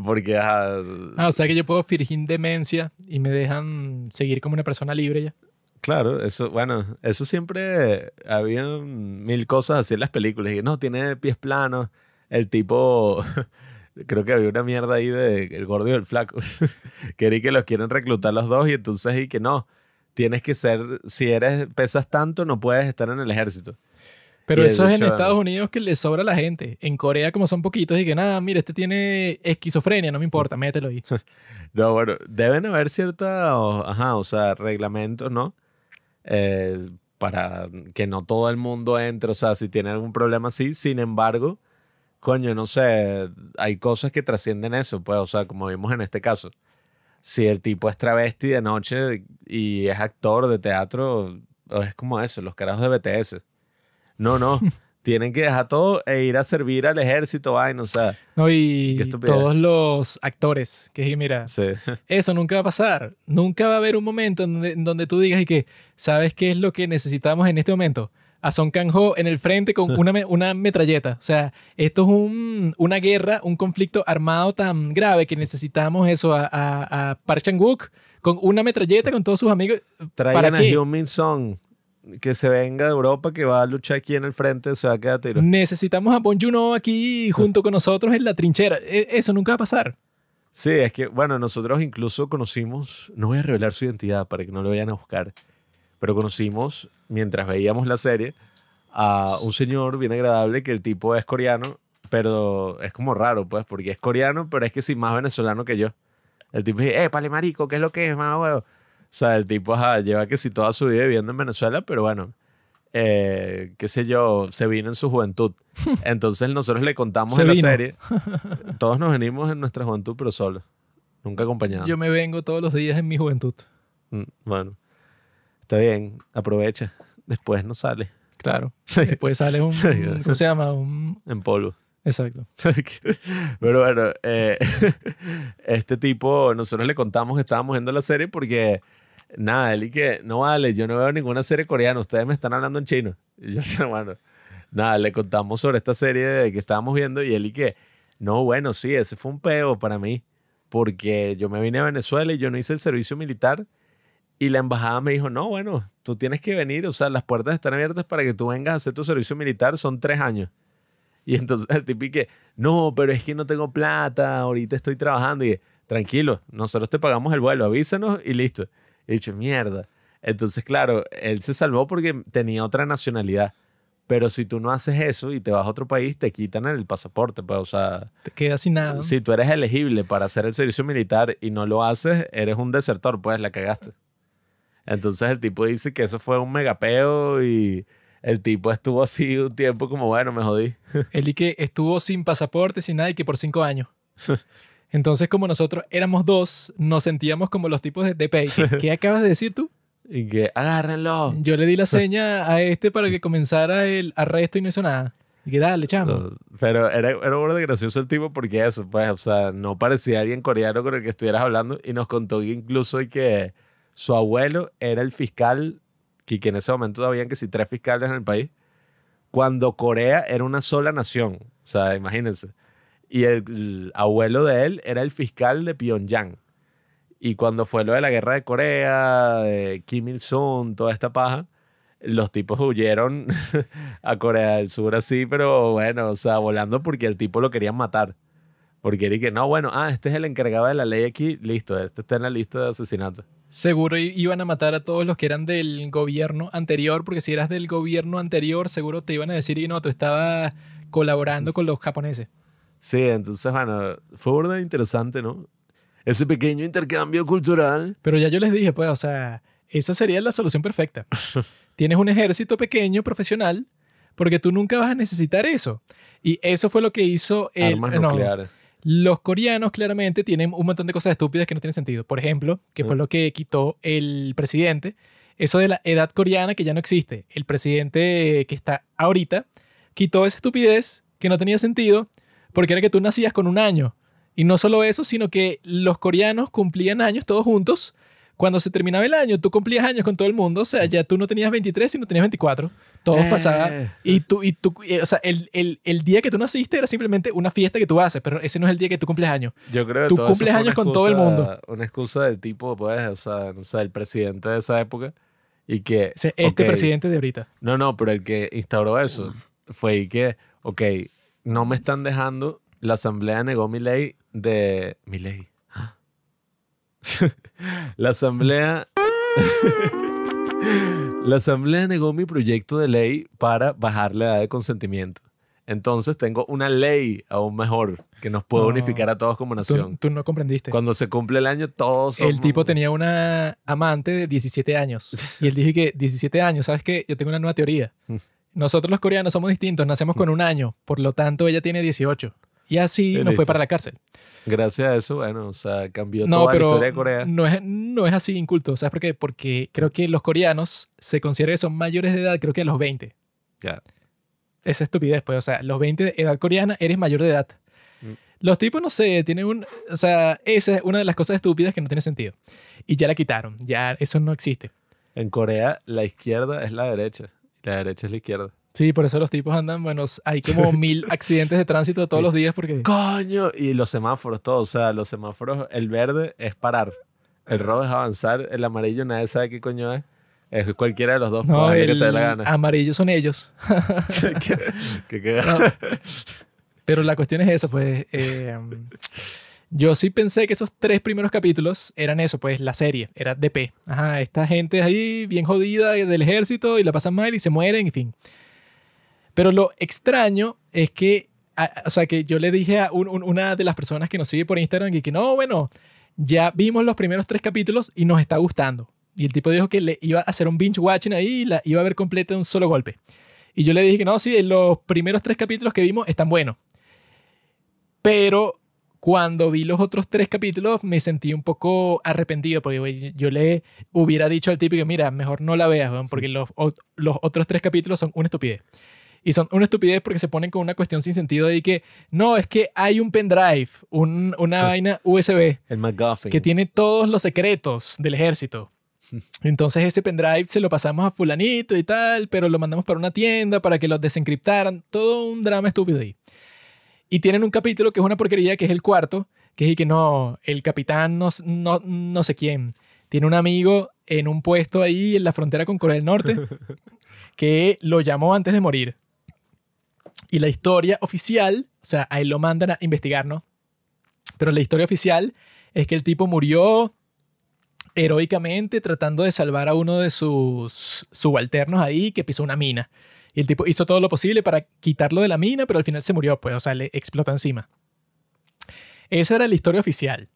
Porque, ajá. Ah, o sea que yo puedo fingir demencia y me dejan seguir como una persona libre ya. Claro, eso, bueno, eso siempre Habían mil cosas así en las películas. Y no, tiene pies planos. El tipo creo que había una mierda ahí de el gordo y el flaco. Quería que los quieren reclutar los dos y entonces y que no, tienes que ser, si eres, pesas tanto, no puedes estar en el ejército. Pero eso es en Estados Unidos que le sobra a la gente. En Corea, como son poquitos, y que nada, mira, este tiene esquizofrenia, no me importa, mételo ahí. no, bueno, deben haber ciertos, ajá, o sea, reglamentos, ¿no? Eh, para que no todo el mundo entre, o sea, si tiene algún problema así. Sin embargo, coño, no sé, hay cosas que trascienden eso, pues, o sea, como vimos en este caso. Si el tipo es travesti de noche y es actor de teatro, es como eso, los carajos de BTS. No, no. tienen que dejar todo e ir a servir al ejército, ay, no sé. No, y todos los actores, que mira, eso nunca va a pasar. Nunca va a haber un momento en donde, tú digas que, ¿sabes qué es lo que necesitamos en este momento? a Son Kang-ho en el frente con una, una metralleta. O sea, esto es un, una guerra, un conflicto armado tan grave que necesitamos eso a, a, a Park Chan-wook con una metralleta con todos sus amigos. Traigan ¿Para a Min Song que se venga de Europa, que va a luchar aquí en el frente, se va a quedar tiro. Necesitamos a Bon Juno aquí junto con nosotros en la trinchera. E, eso nunca va a pasar. Sí, es que, bueno, nosotros incluso conocimos, no voy a revelar su identidad para que no lo vayan a buscar, pero conocimos, mientras veíamos la serie, a un señor bien agradable que el tipo es coreano, pero es como raro, pues, porque es coreano, pero es que sí, más venezolano que yo. El tipo dice, eh, pale marico, ¿qué es lo que es, más O sea, el tipo lleva que sí toda su vida viviendo en Venezuela, pero bueno, eh, qué sé yo, se vino en su juventud. Entonces nosotros le contamos en la serie. Todos nos venimos en nuestra juventud, pero solos. Nunca acompañados. Yo me vengo todos los días en mi juventud. Mm, bueno. Está bien, aprovecha. Después no sale. Claro. Después sale un. ¿Cómo se llama? Un... En polvo. Exacto. Pero bueno, eh, este tipo, nosotros le contamos que estábamos viendo la serie porque, nada, él y que, no vale, yo no veo ninguna serie coreana, ustedes me están hablando en chino. Y yo, bueno, nada, le contamos sobre esta serie que estábamos viendo y él y que, no, bueno, sí, ese fue un peo para mí, porque yo me vine a Venezuela y yo no hice el servicio militar y la embajada me dijo, no, bueno, tú tienes que venir, o sea, las puertas están abiertas para que tú vengas a hacer tu servicio militar, son tres años. Y entonces el tipi que, no, pero es que no tengo plata, ahorita estoy trabajando. Y tranquilo, nosotros te pagamos el vuelo, avísanos y listo. Y dicho, mierda. Entonces, claro, él se salvó porque tenía otra nacionalidad. Pero si tú no haces eso y te vas a otro país, te quitan el pasaporte. Pues, o sea, te quedas sin nada. Si tú eres elegible para hacer el servicio militar y no lo haces, eres un desertor, pues la cagaste. Entonces el tipo dice que eso fue un megapeo y el tipo estuvo así un tiempo como, bueno, me jodí. El y que estuvo sin pasaporte, sin nada y que por cinco años. Entonces como nosotros éramos dos, nos sentíamos como los tipos de, DP, ¿Qué, acabas de decir tú? Y que, agárrenlo. Yo le di la seña a este para que comenzara el arresto y no hizo nada. Y que dale, chamo. Pero era, era un gracioso el tipo porque eso, pues, o sea, no parecía alguien coreano con el que estuvieras hablando y nos contó que incluso que su abuelo era el fiscal, que en ese momento habían que si tres fiscales en el país, cuando Corea era una sola nación. O sea, imagínense. Y el, abuelo de él era el fiscal de Pyongyang. Y cuando fue lo de la guerra de Corea, Kim Il-sung, toda esta paja, los tipos huyeron a Corea del Sur así, pero bueno, o sea, volando porque el tipo lo querían matar. Porque dije, no, bueno, ah, este es el encargado de la ley aquí, listo, este está en la lista de asesinatos. Seguro iban a matar a todos los que eran del gobierno anterior, porque si eras del gobierno anterior, seguro te iban a decir, y no, tú estabas colaborando con los japoneses. Sí, entonces, bueno, fue una interesante, ¿no? Ese pequeño intercambio cultural. Pero ya yo les dije, pues, o sea, esa sería la solución perfecta. Tienes un ejército pequeño, profesional, porque tú nunca vas a necesitar eso. Y eso fue lo que hizo el... Armas los coreanos claramente tienen un montón de cosas estúpidas que no tienen sentido. Por ejemplo, que fue lo que quitó el presidente, eso de la edad coreana que ya no existe. El presidente que está ahorita quitó esa estupidez que no tenía sentido porque era que tú nacías con un año. Y no solo eso, sino que los coreanos cumplían años todos juntos cuando se terminaba el año, tú cumplías años con todo el mundo, o sea, ya tú no tenías 23, sino tenías 24, todos eh. pasaban, y tú, y tú, eh, o sea, el, el, el, día que tú naciste era simplemente una fiesta que tú haces, pero ese no es el día que tú cumples años. Yo creo que tú cumples años con todo el mundo. Una excusa del tipo, pues, o sea, o el presidente de esa época, y que... este presidente de ahorita. No, no, pero el que instauró eso fue y que, ok, no me están dejando, la asamblea negó mi ley de... Mi ley la asamblea... la asamblea negó mi proyecto de ley para bajar la edad de consentimiento. Entonces tengo una ley aún mejor que nos puede unificar a todos como nación. Tú, no comprendiste. Cuando se cumple el año, todos El tipo tenía una amante de 17 años. Y él dije que 17 años, ¿sabes qué? Yo tengo una nueva teoría. Nosotros los coreanos somos distintos, nacemos mm. con un año. Por lo tanto, ella tiene 18. Y así no fue para la cárcel. Gracias a eso, bueno, o sea, cambió toda la historia de Corea. No es, no es así inculto, ¿sabes por qué? Porque creo que los coreanos se consideran que son mayores de edad, creo que a los 20. Ya. Esa estupidez, pues, o sea, los 20 de edad coreana eres mayor de edad. Mm. Los tipos, no sé, tienen un... O sea, esa es una de las cosas estúpidas que no tiene sentido. Y ya la quitaron, ya eso no existe. En Corea, la izquierda es la derecha, la derecha es la izquierda. Sí, por eso los tipos andan, bueno, hay como mil accidentes de tránsito todos los días porque... ¡Coño! Y los semáforos, todo, o sea, los semáforos, el verde es parar, el rojo es avanzar, el amarillo nadie sabe qué coño es. Es cualquiera de los dos, no, el la gana. Amarillo son ellos. ¿Qué, qué, Pero la cuestión es esa, pues... Em, yo sí pensé que esos tres primeros capítulos eran eso, pues la serie, era DP. Ajá, esta gente ahí bien jodida del ejército y la pasan mal y se mueren, en fin. Pero lo extraño es que, o sea, que yo le dije a una de las personas que nos sigue por Instagram que, que no, bueno, ya vimos los primeros tres capítulos y nos está gustando. Y el tipo dijo que le iba a hacer un binge watching ahí y la iba a ver completa de un solo golpe. Y yo le dije que no, sí, los primeros tres capítulos que vimos están buenos. Pero cuando vi los otros tres capítulos me sentí un poco arrepentido porque yo le hubiera dicho al tipo que mira, mejor no la veas, porque los, los otros tres capítulos son una estupidez. Y son una estupidez porque se ponen con una cuestión sin sentido de que, no, es que hay un pendrive, una ah. vaina USB. El Que tiene todos los secretos del ejército. Entonces ese pendrive se lo pasamos a fulanito y tal, pero lo mandamos para una tienda para que lo desencriptaran. Todo un drama estúpido ahí. Y tienen un capítulo que es una porquería, que es el cuarto, que es que no, el capitán no, no, no sé quién. Tiene un amigo en un puesto ahí en la frontera con Corea del Norte que lo llamó antes de morir. Y la historia oficial, o sea, él lo mandan a investigar, ¿no? Pero la historia oficial es que el tipo murió heroicamente tratando de salvar a uno de sus subalternos ahí que pisó una mina. Y el tipo hizo todo lo posible para quitarlo de la mina, pero al final se murió, pues, o sea, le explota encima. Esa era la historia oficial.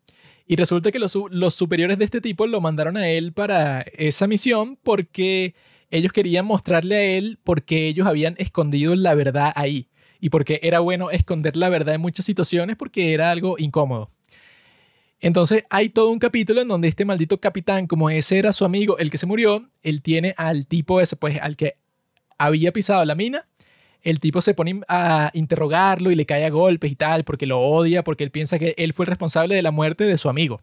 Y resulta que los superiores de este tipo lo mandaron a él para esa misión porque ellos querían mostrarle a él porque ellos habían escondido la verdad ahí y porque era bueno esconder la verdad en muchas situaciones porque era algo incómodo. Entonces hay todo un capítulo en donde este maldito capitán, como ese era su amigo, el que se murió, él tiene al tipo ese, pues al que había pisado la mina, el tipo se pone a interrogarlo y le cae a golpes y tal, porque lo odia, porque él piensa que él fue el responsable de la muerte de su amigo.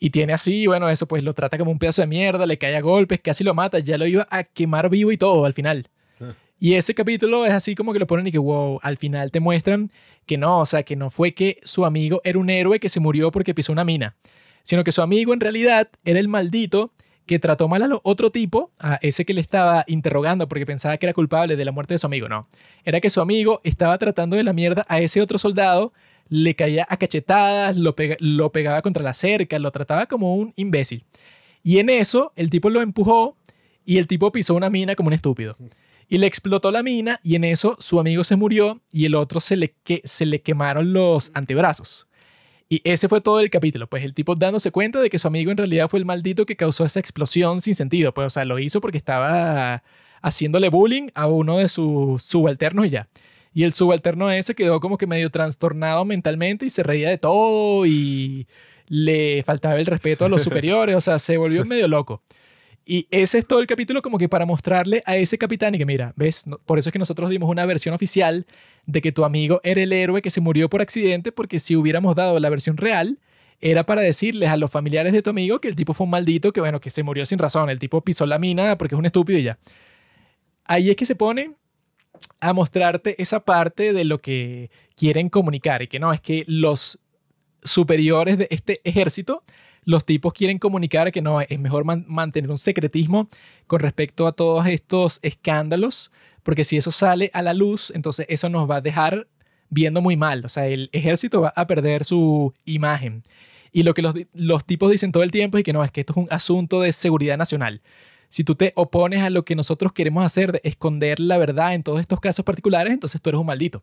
Y tiene así, bueno, eso pues lo trata como un pedazo de mierda, le cae a golpes, casi lo mata, ya lo iba a quemar vivo y todo al final. Ah. Y ese capítulo es así como que lo ponen y que, wow, al final te muestran que no, o sea, que no fue que su amigo era un héroe que se murió porque pisó una mina, sino que su amigo en realidad era el maldito que trató mal al otro tipo, a ese que le estaba interrogando porque pensaba que era culpable de la muerte de su amigo, no. Era que su amigo estaba tratando de la mierda a ese otro soldado le caía a cachetadas, lo, lo pegaba contra la cerca, lo trataba como un imbécil. Y en eso el tipo lo empujó y el tipo pisó una mina como un estúpido. Y le explotó la mina y en eso su amigo se murió y el otro se le, se le quemaron los antebrazos. Y ese fue todo el capítulo, pues el tipo dándose cuenta de que su amigo en realidad fue el maldito que causó esa explosión sin sentido, pues o sea, lo hizo porque estaba haciéndole bullying a uno de sus subalternos y ya. Y el subalterno ese quedó como que medio trastornado mentalmente y se reía de todo y le faltaba el respeto a los superiores, o sea, se volvió medio loco. Y ese es todo el capítulo como que para mostrarle a ese capitán y que mira, ves, por eso es que nosotros dimos una versión oficial de que tu amigo era el héroe que se murió por accidente porque si hubiéramos dado la versión real, era para decirles a los familiares de tu amigo que el tipo fue un maldito, que bueno, que se murió sin razón, el tipo pisó la mina porque es un estúpido y ya. Ahí es que se pone a mostrarte esa parte de lo que quieren comunicar y que no, es que los superiores de este ejército, los tipos quieren comunicar que no, es mejor mantener un secretismo con respecto a todos estos escándalos, porque si eso sale a la luz, entonces eso nos va a dejar viendo muy mal, o sea, el ejército va a perder su imagen. Y lo que los, los tipos dicen todo el tiempo es que no, es que esto es un asunto de seguridad nacional si tú te opones a lo que nosotros queremos hacer de esconder la verdad en todos estos casos particulares, entonces tú eres un maldito.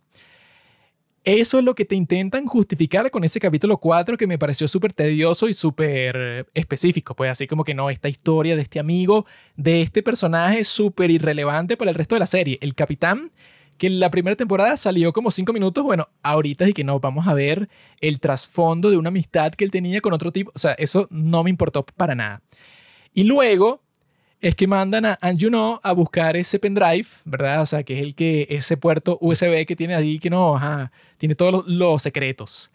Eso es lo que te intentan justificar con ese capítulo 4 que me pareció súper tedioso y súper específico. Pues así como que no, esta historia de este amigo, de este personaje súper irrelevante para el resto de la serie. El capitán, que en la primera temporada salió como 5 minutos, bueno, ahorita sí que no, vamos a ver el trasfondo de una amistad que él tenía con otro tipo. O sea, eso no me importó para nada. Y luego es que mandan a Anjuno a buscar ese pendrive, ¿verdad? O sea, que es el que, ese puerto USB que tiene ahí, que no, ajá, tiene todos los, secretos.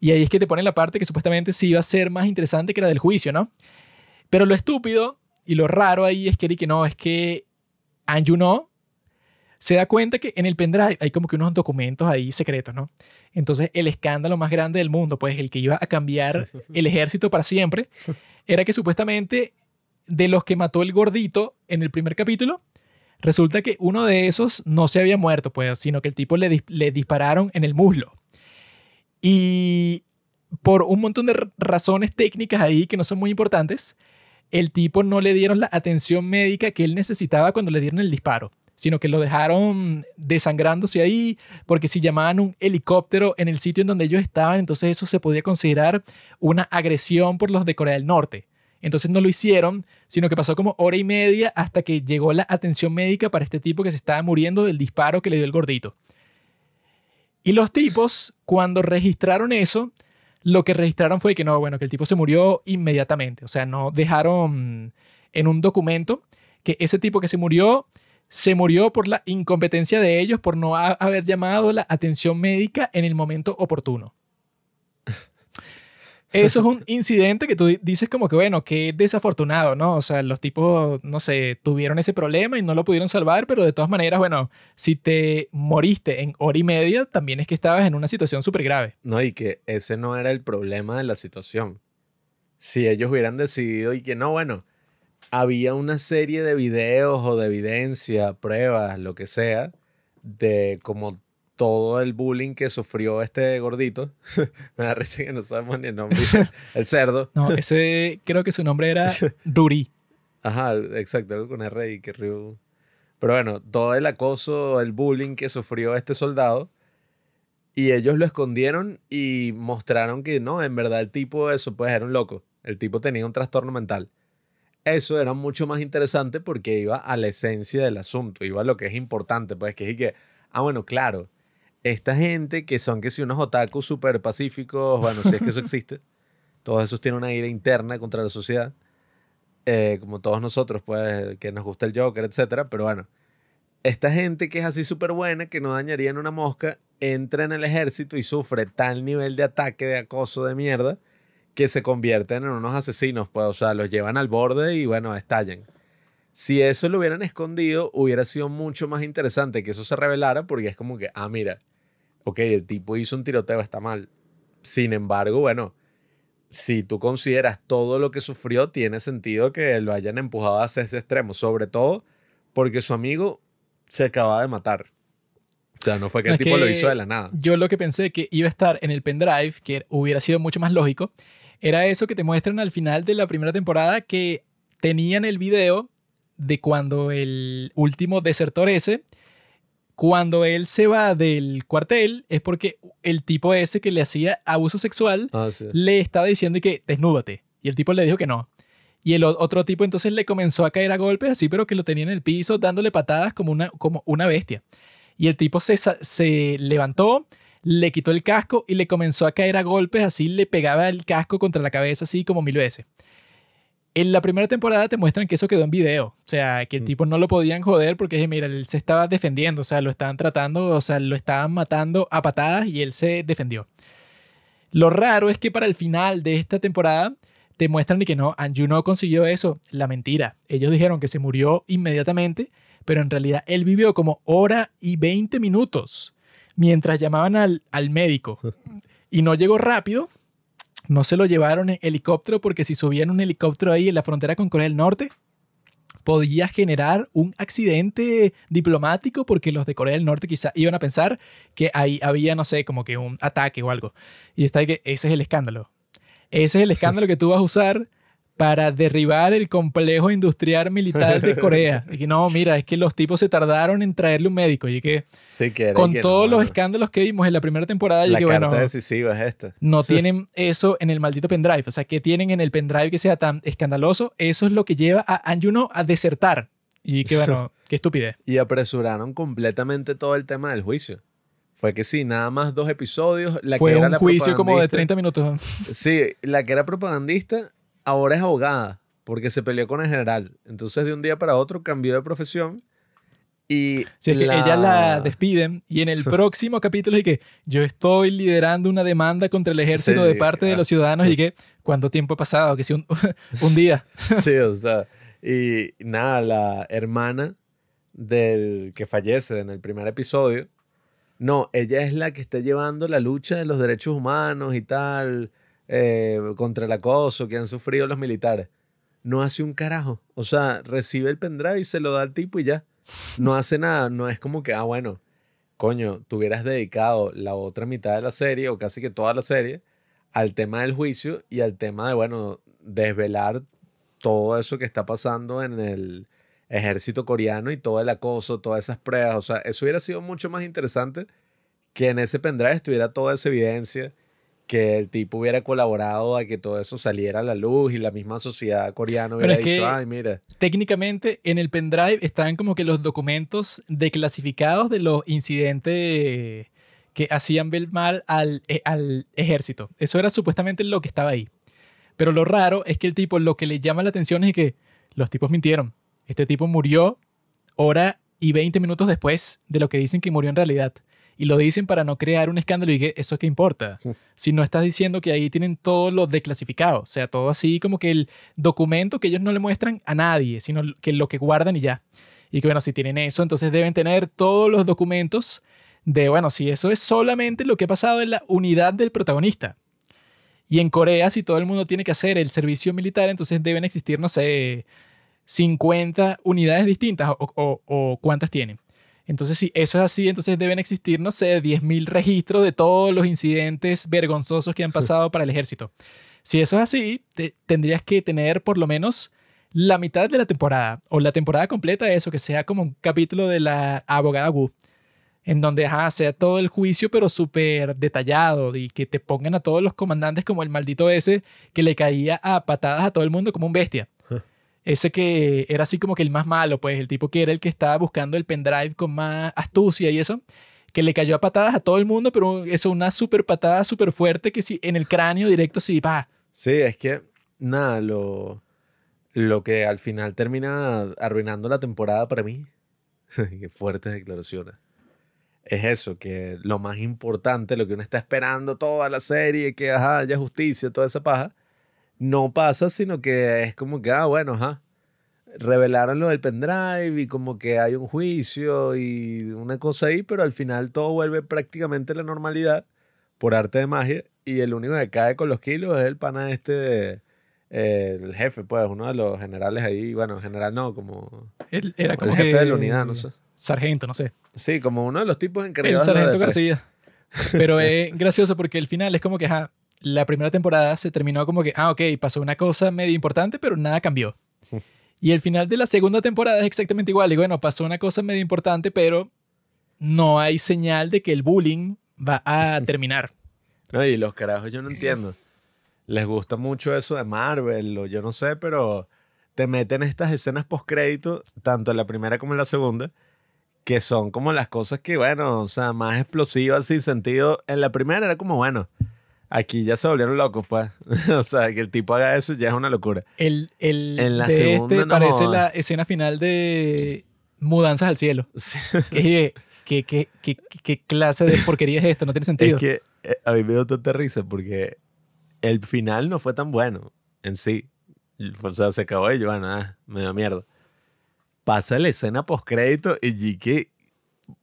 Y ahí es que te ponen la parte que supuestamente sí iba a ser más interesante que la del juicio, ¿no? Pero lo estúpido y lo raro ahí es que, que no, es que Anjuno se da cuenta que en el pendrive hay como que unos documentos ahí secretos, ¿no? Entonces el escándalo más grande del mundo, pues el que iba a cambiar el ejército para siempre, era que supuestamente de los que mató el gordito en el primer capítulo, resulta que uno de esos no se había muerto, pues, sino que el tipo le, le dispararon en el muslo. Y por un montón de razones técnicas ahí que no son muy importantes, el tipo no le dieron la atención médica que él necesitaba cuando le dieron el disparo, sino que lo dejaron desangrándose ahí, porque si llamaban un helicóptero en el sitio en donde ellos estaban, entonces eso se podía considerar una agresión por los de Corea del Norte. Entonces no lo hicieron, sino que pasó como hora y media hasta que llegó la atención médica para este tipo que se estaba muriendo del disparo que le dio el gordito. Y los tipos, cuando registraron eso, lo que registraron fue que no, bueno, que el tipo se murió inmediatamente. O sea, no dejaron en un documento que ese tipo que se murió se murió por la incompetencia de ellos por no haber llamado la atención médica en el momento oportuno. Eso es un incidente que tú dices como que, bueno, qué desafortunado, ¿no? O sea, los tipos, no sé, tuvieron ese problema y no lo pudieron salvar, pero de todas maneras, bueno, si te moriste en hora y media, también es que estabas en una situación súper grave. No, y que ese no era el problema de la situación. Si ellos hubieran decidido y que no, bueno, había una serie de videos o de evidencia, pruebas, lo que sea, de como todo el bullying que sufrió este gordito. Me da risa que no sabemos ni el nombre. el cerdo. No, ese creo que su nombre era Duri. Ajá, exacto, con R y que río. Pero bueno, todo el acoso, el bullying que sufrió este soldado. Y ellos lo escondieron y mostraron que no, en verdad el tipo, eso pues era un loco. El tipo tenía un trastorno mental. Eso era mucho más interesante porque iba a la esencia del asunto, iba a lo que es importante, pues que es que, ah, bueno, claro, esta gente que son que si unos otakus super pacíficos, bueno, si es que eso existe, todos esos tienen una ira interna contra la sociedad, eh, como todos nosotros, pues, que nos gusta el Joker, etcétera, pero bueno, esta gente que es así súper buena, que no dañaría en una mosca, entra en el ejército y sufre tal nivel de ataque, de acoso, de mierda, que se convierten en unos asesinos, pues, o sea, los llevan al borde y bueno, estallan. Si eso lo hubieran escondido, hubiera sido mucho más interesante que eso se revelara, porque es como que, ah, mira, ok, el tipo hizo un tiroteo, está mal. Sin embargo, bueno, si tú consideras todo lo que sufrió, tiene sentido que lo hayan empujado hacia ese extremo, sobre todo porque su amigo se acaba de matar. O sea, no fue que el tipo lo hizo de la nada. Yo lo que pensé que iba a estar en el pendrive, que hubiera sido mucho más lógico, era eso que te muestran al final de la primera temporada que tenían el video de cuando el último desertor ese cuando él se va del cuartel es porque el tipo ese que le hacía abuso sexual ah, le estaba diciendo que desnúdate. Y el tipo le dijo que no. Y el otro tipo entonces le comenzó a caer a golpes así, pero que lo tenía en el piso, dándole patadas como una, como una bestia. Y el tipo se, se levantó, le quitó el casco y le comenzó a caer a golpes así, le pegaba el casco contra la cabeza así como mil veces en la primera temporada te muestran que eso quedó en video. O sea, que el mm. tipo no lo podían joder porque, mira, él se estaba defendiendo. O sea, lo estaban tratando, o sea, lo estaban matando a patadas y él se defendió. Lo raro es que para el final de esta temporada te muestran que no, Anju no consiguió eso. La mentira. Ellos dijeron que se murió inmediatamente, pero en realidad él vivió como hora y 20 minutos mientras llamaban al, al médico. Y no llegó rápido, no se lo llevaron en helicóptero porque si subían un helicóptero ahí en la frontera con Corea del Norte, podía generar un accidente diplomático porque los de Corea del Norte quizá iban a pensar que ahí había, no sé, como que un ataque o algo. Y está que ese es el escándalo. Ese es el escándalo que tú vas a usar para derribar el complejo industrial militar de Corea. Y que no, mira, es que los tipos se tardaron en traerle un médico. Y que, sí, con todos los escándalos que vimos en la primera temporada, la que, carta decisiva es esta. No tienen eso en el maldito pendrive. O sea, ¿qué tienen en el pendrive que sea tan escandaloso? Eso es lo que lleva a Anjuno a desertar. Y que bueno, qué estupidez. Y apresuraron completamente todo el tema del juicio. Fue que sí, nada más dos episodios. La Fue que era un juicio como de 30 minutos. Sí, la que era propagandista ahora es abogada porque se peleó con el general. Entonces de un día para otro cambió de profesión y... la... ella la despiden y en el próximo capítulo y que yo estoy liderando una demanda contra el ejército de parte de los ciudadanos y que cuánto tiempo ha pasado, que si un, un día. sí, o sea, y nada, la hermana del que fallece en el primer episodio, no, ella es la que está llevando la lucha de los derechos humanos y tal eh, contra el acoso que han sufrido los militares. No hace un carajo. O sea, recibe el pendrive y se lo da al tipo y ya. No hace nada. No es como que, ah, bueno, coño, tú hubieras dedicado la otra mitad de la serie o casi que toda la serie al tema del juicio y al tema de, bueno, desvelar todo eso que está pasando en el ejército coreano y todo el acoso, todas esas pruebas. O sea, eso hubiera sido mucho más interesante que en ese pendrive estuviera toda esa evidencia que el tipo hubiera colaborado a que todo eso saliera a la luz y la misma sociedad coreana hubiera dicho, ay, mira. Técnicamente en el pendrive estaban como que los documentos declasificados de los incidentes que hacían ver mal al, eh, al ejército. Eso era supuestamente lo que estaba ahí. Pero lo raro es que el tipo, lo que le llama la atención es que los tipos mintieron. Este tipo murió hora y 20 minutos después de lo que dicen que murió en realidad y lo dicen para no crear un escándalo y que eso es que importa. Si no estás diciendo que ahí tienen todo lo desclasificado, o sea, todo así como que el documento que ellos no le muestran a nadie, sino que lo que guardan y ya. Y que bueno, si tienen eso, entonces deben tener todos los documentos de, bueno, si eso es solamente lo que ha pasado en la unidad del protagonista. Y en Corea, si todo el mundo tiene que hacer el servicio militar, entonces deben existir, no sé, 50 unidades distintas o cuántas tienen. Entonces, si eso es así, entonces deben existir, no sé, 10.000 registros de todos los incidentes vergonzosos que han pasado para el ejército. Si eso es así, tendrías que tener por lo menos la mitad de la temporada o la temporada completa de eso, que sea como un capítulo de la abogada Wu, en donde sea todo el juicio pero súper detallado y que te pongan a todos los comandantes como el maldito ese que le caía a patadas a todo el mundo como un bestia ese que era así como que el más malo, pues el tipo que era el que estaba buscando el pendrive con más astucia y eso, que le cayó a patadas a todo el mundo, pero eso, una super patada súper fuerte que sí, en el cráneo directo sí, va. Sí, es que nada, lo, lo que al final termina arruinando la temporada para mí, qué fuertes declaraciones, es eso, que lo más importante, lo que uno está esperando toda la serie, que ajá, haya justicia, toda esa paja no pasa, sino que es como que, ah, bueno, ajá. Revelaron lo del pendrive y como que hay un juicio y una cosa ahí, pero al final todo vuelve prácticamente a la normalidad por arte de magia. Y el único que cae con los kilos es el pana este, de, eh, el jefe, pues, uno de los generales ahí. Bueno, general no, como. era como, el jefe de la unidad, no sé. Sargento, no sé. Sí, como uno de los tipos encargados. El sargento García. Pero es gracioso porque el final es como que, ah, la primera temporada se terminó como que, ah, ok, pasó una cosa medio importante, pero nada cambió. y el final de la segunda temporada es exactamente igual. Y bueno, pasó una cosa medio importante, pero no hay señal de que el bullying va a terminar. no, y los carajos yo no entiendo. Les gusta mucho eso de Marvel o yo no sé, pero te meten estas escenas post-crédito, tanto en la primera como en la segunda, que son como las cosas que, bueno, o sea, más explosivas sin sentido. En la primera era como, bueno, Aquí ya se volvieron locos, pues. o sea, que el tipo haga eso ya es una locura. El, el en la este segunda este no parece la escena final de Mudanzas al Cielo. ¿Qué, qué, qué, qué, clase de porquería es esto? No tiene sentido. Es que eh, a mí me tanta risa porque el final no fue tan bueno en sí. O sea, se acabó y yo, ah, nada. me da mierda. Pasa la escena postcrédito y GK,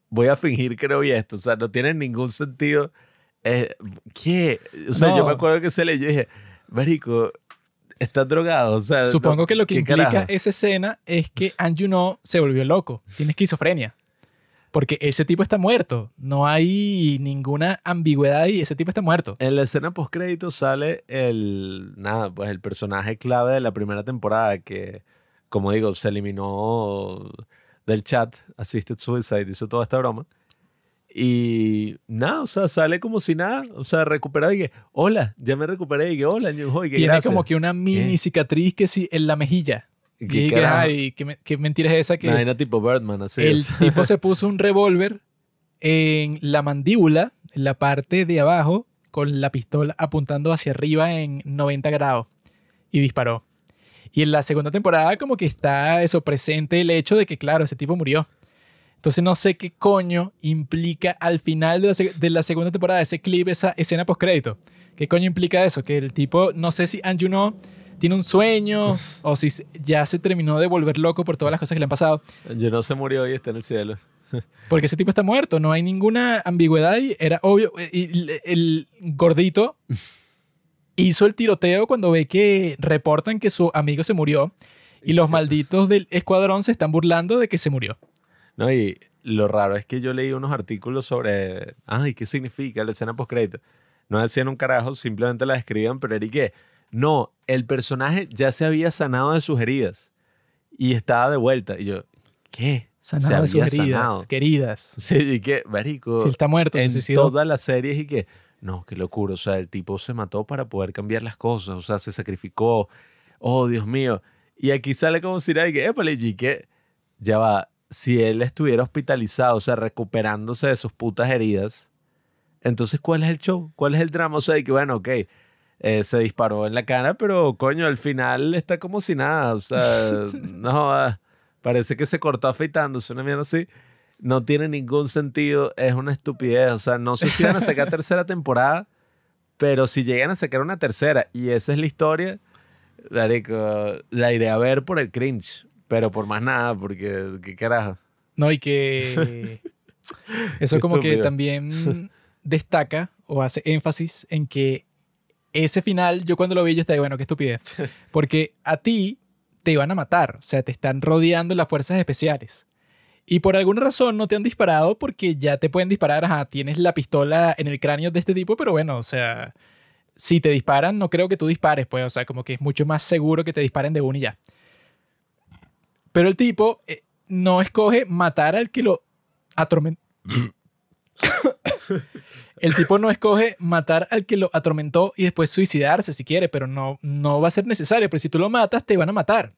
voy a fingir que no vi esto. O sea, no tiene ningún sentido eh, ¿Qué? O sea, yo me acuerdo que se leyó y dije, Marico, está drogado. O sea, Supongo que lo que implica esa escena es que Anjuno se volvió loco, tiene esquizofrenia. Porque ese tipo está muerto. No hay ninguna ambigüedad ahí. Ese tipo está muerto. En la escena postcrédito sale el. Nada, pues el personaje clave de la primera temporada que, como digo, se eliminó del chat. Assisted Suicide hizo toda esta broma. Y nada, o sea, sale como si nada, o sea, recuperado y que, hola, ya me recuperé y que, hola, Tiene como que una mini cicatriz que sí, en la mejilla. y que, ay, qué, mentira es esa que... tipo Birdman, El tipo se puso un revólver en la mandíbula, en la parte de abajo, con la pistola apuntando hacia arriba en 90 grados y disparó. Y en la segunda temporada como que está eso presente el hecho de que, claro, ese tipo murió. Entonces no sé qué coño implica al final de la, segunda temporada ese clip, esa escena crédito ¿Qué coño implica eso? Que el tipo, no sé si Anjuno tiene un sueño o si ya se terminó de volver loco por todas las cosas que le han pasado. Anjuno se murió y está en el cielo. Porque ese tipo está muerto, no hay ninguna ambigüedad y era obvio. Eh, y el gordito hizo el tiroteo cuando ve que reportan que su amigo se murió y los malditos del escuadrón se están burlando de que se murió. No, y lo raro es que yo leí unos artículos sobre, ay, ¿qué significa la escena post-crédito? No decían un carajo, simplemente la describían, pero era y qué. No, el personaje ya se había sanado de sus heridas y estaba de vuelta. Y yo, ¿qué? Sanado se de sus heridas, queridas. Sí, y que, marico. Si está muerto, en se todas las series y que, no, qué locura. O sea, el tipo se mató para poder cambiar las cosas. O sea, se sacrificó. Oh, Dios mío. Y aquí sale como si era y que, y que, ya va si él estuviera hospitalizado, o sea, recuperándose de sus putas heridas, entonces, ¿cuál es el show? ¿Cuál es el drama? O sea, de que, bueno, ok, eh, se disparó en la cara, pero coño, al final está como si nada, o sea, no, parece que se cortó afeitándose, una mierda así. No tiene ningún sentido, es una estupidez, o sea, no sé si van a sacar tercera temporada, pero si llegan a sacar una tercera y esa es la historia, la iré a ver por el cringe. Pero por más nada, porque qué carajo. No, y que eso como que también destaca o hace énfasis en que ese final, yo cuando lo vi, yo estaba, bueno, qué estupidez. Porque a ti te iban a matar, o sea, te están rodeando las fuerzas especiales. Y por alguna razón no te han disparado porque ya te pueden disparar, tienes la pistola en el cráneo de este tipo, pero bueno, o sea, si te disparan, no creo que tú dispares, pues, o sea, como que es mucho más seguro que te disparen de uno y ya. Pero el tipo eh, no escoge matar al que lo atormentó. el tipo no escoge matar al que lo atormentó y después suicidarse si quiere, pero no, no va a ser necesario, pero si tú lo matas te van a matar.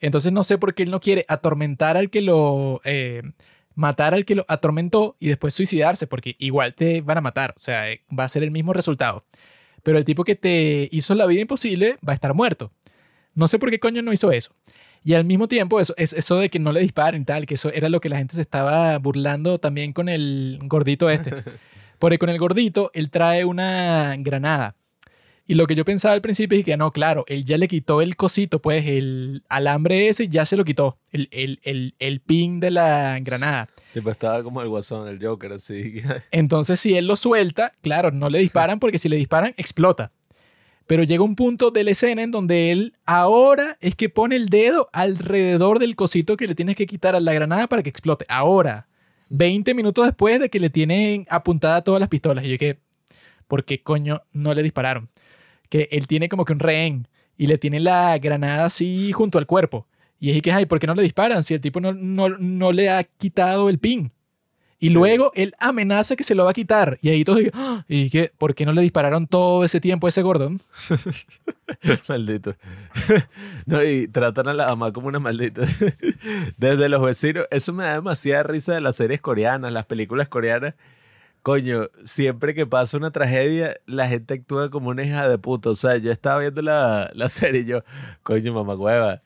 Entonces no sé por qué él no quiere atormentar al que lo... Eh, matar al que lo atormentó y después suicidarse, porque igual te van a matar, o sea, eh, va a ser el mismo resultado. Pero el tipo que te hizo la vida imposible va a estar muerto. No sé por qué coño no hizo eso. Y al mismo tiempo, eso, eso de que no le disparen, tal, que eso era lo que la gente se estaba burlando también con el gordito este. Porque con el gordito, él trae una granada. Y lo que yo pensaba al principio es que no, claro, él ya le quitó el cosito, pues el alambre ese ya se lo quitó, el, el, pin de la granada. estaba como el guasón, el Joker, así. Entonces, si él lo suelta, claro, no le disparan porque si le disparan, explota. Pero llega un punto de la escena en donde él ahora es que pone el dedo alrededor del cosito que le tienes que quitar a la granada para que explote. Ahora, 20 minutos después de que le tienen apuntada todas las pistolas. Y yo que, ¿por qué coño no le dispararon? Que él tiene como que un rehén y le tiene la granada así junto al cuerpo. Y es que, ay, ¿por qué no le disparan si el tipo no le ha quitado el pin? Y luego él amenaza que se lo va a quitar. Y ahí todos ah, ¿y qué? ¿Por qué no le dispararon todo ese tiempo a ese Gordon maldito. no, y tratan a la mamá como una maldita. Desde los vecinos, eso me da demasiada risa de las series coreanas, las películas coreanas. Coño, siempre que pasa una tragedia, la gente actúa como una hija de puta. O sea, yo estaba viendo la, la serie y yo, coño, mamá hueva.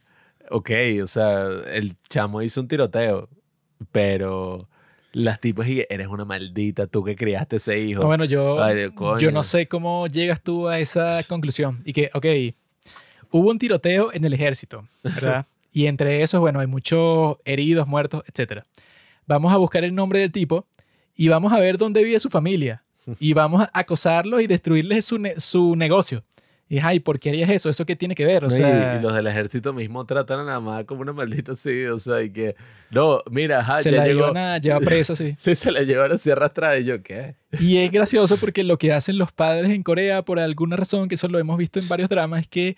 Ok, o sea, el chamo hizo un tiroteo, pero las tipos y eres una maldita, tú que criaste ese hijo. bueno, yo, yo no sé cómo llegas tú a esa conclusión. Y que, ok, hubo un tiroteo en el ejército, ¿verdad? y entre esos, bueno, hay muchos heridos, muertos, etc. Vamos a buscar el nombre del tipo y vamos a ver dónde vive su familia. Y vamos a acosarlos y destruirles su, su negocio. Y ay, ¿por qué harías eso? ¿Eso qué tiene que ver? O y, los del ejército mismo tratan a la mamá como una maldita sí, o sea, y que, no, mira, se la llegó. A, lleva preso, sí. sí, se la llevaron así sierra y yo, ¿qué? Y es gracioso porque lo que hacen los padres en Corea, por alguna razón, que eso lo hemos visto en varios dramas, es que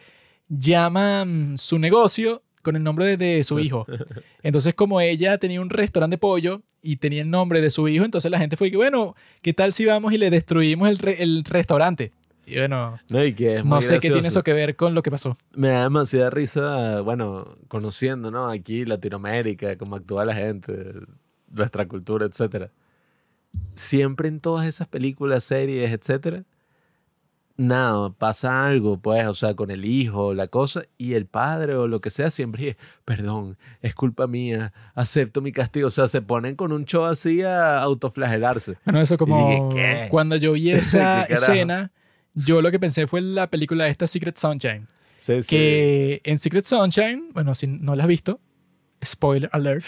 llaman su negocio con el nombre de, su hijo. Entonces, como ella tenía un restaurante de pollo y tenía el nombre de su hijo, entonces la gente fue que, bueno, ¿qué tal si vamos y le destruimos el, el restaurante? Y bueno, no, que no sé qué tiene eso que ver con lo que pasó. Me da demasiada risa, bueno, conociendo, ¿no? Aquí Latinoamérica, cómo actúa la gente, nuestra cultura, etcétera. Siempre en todas esas películas, series, etcétera, nada, pasa algo, pues, o sea, con el hijo, la cosa, y el padre o lo que sea, siempre dice, perdón, es culpa mía, acepto mi castigo. O sea, se ponen con un show así a autoflagelarse. Bueno, eso como cuando yo vi esa escena yo lo que pensé fue la película esta Secret Sunshine. Que en Secret Sunshine, bueno, si no la has visto, spoiler alert.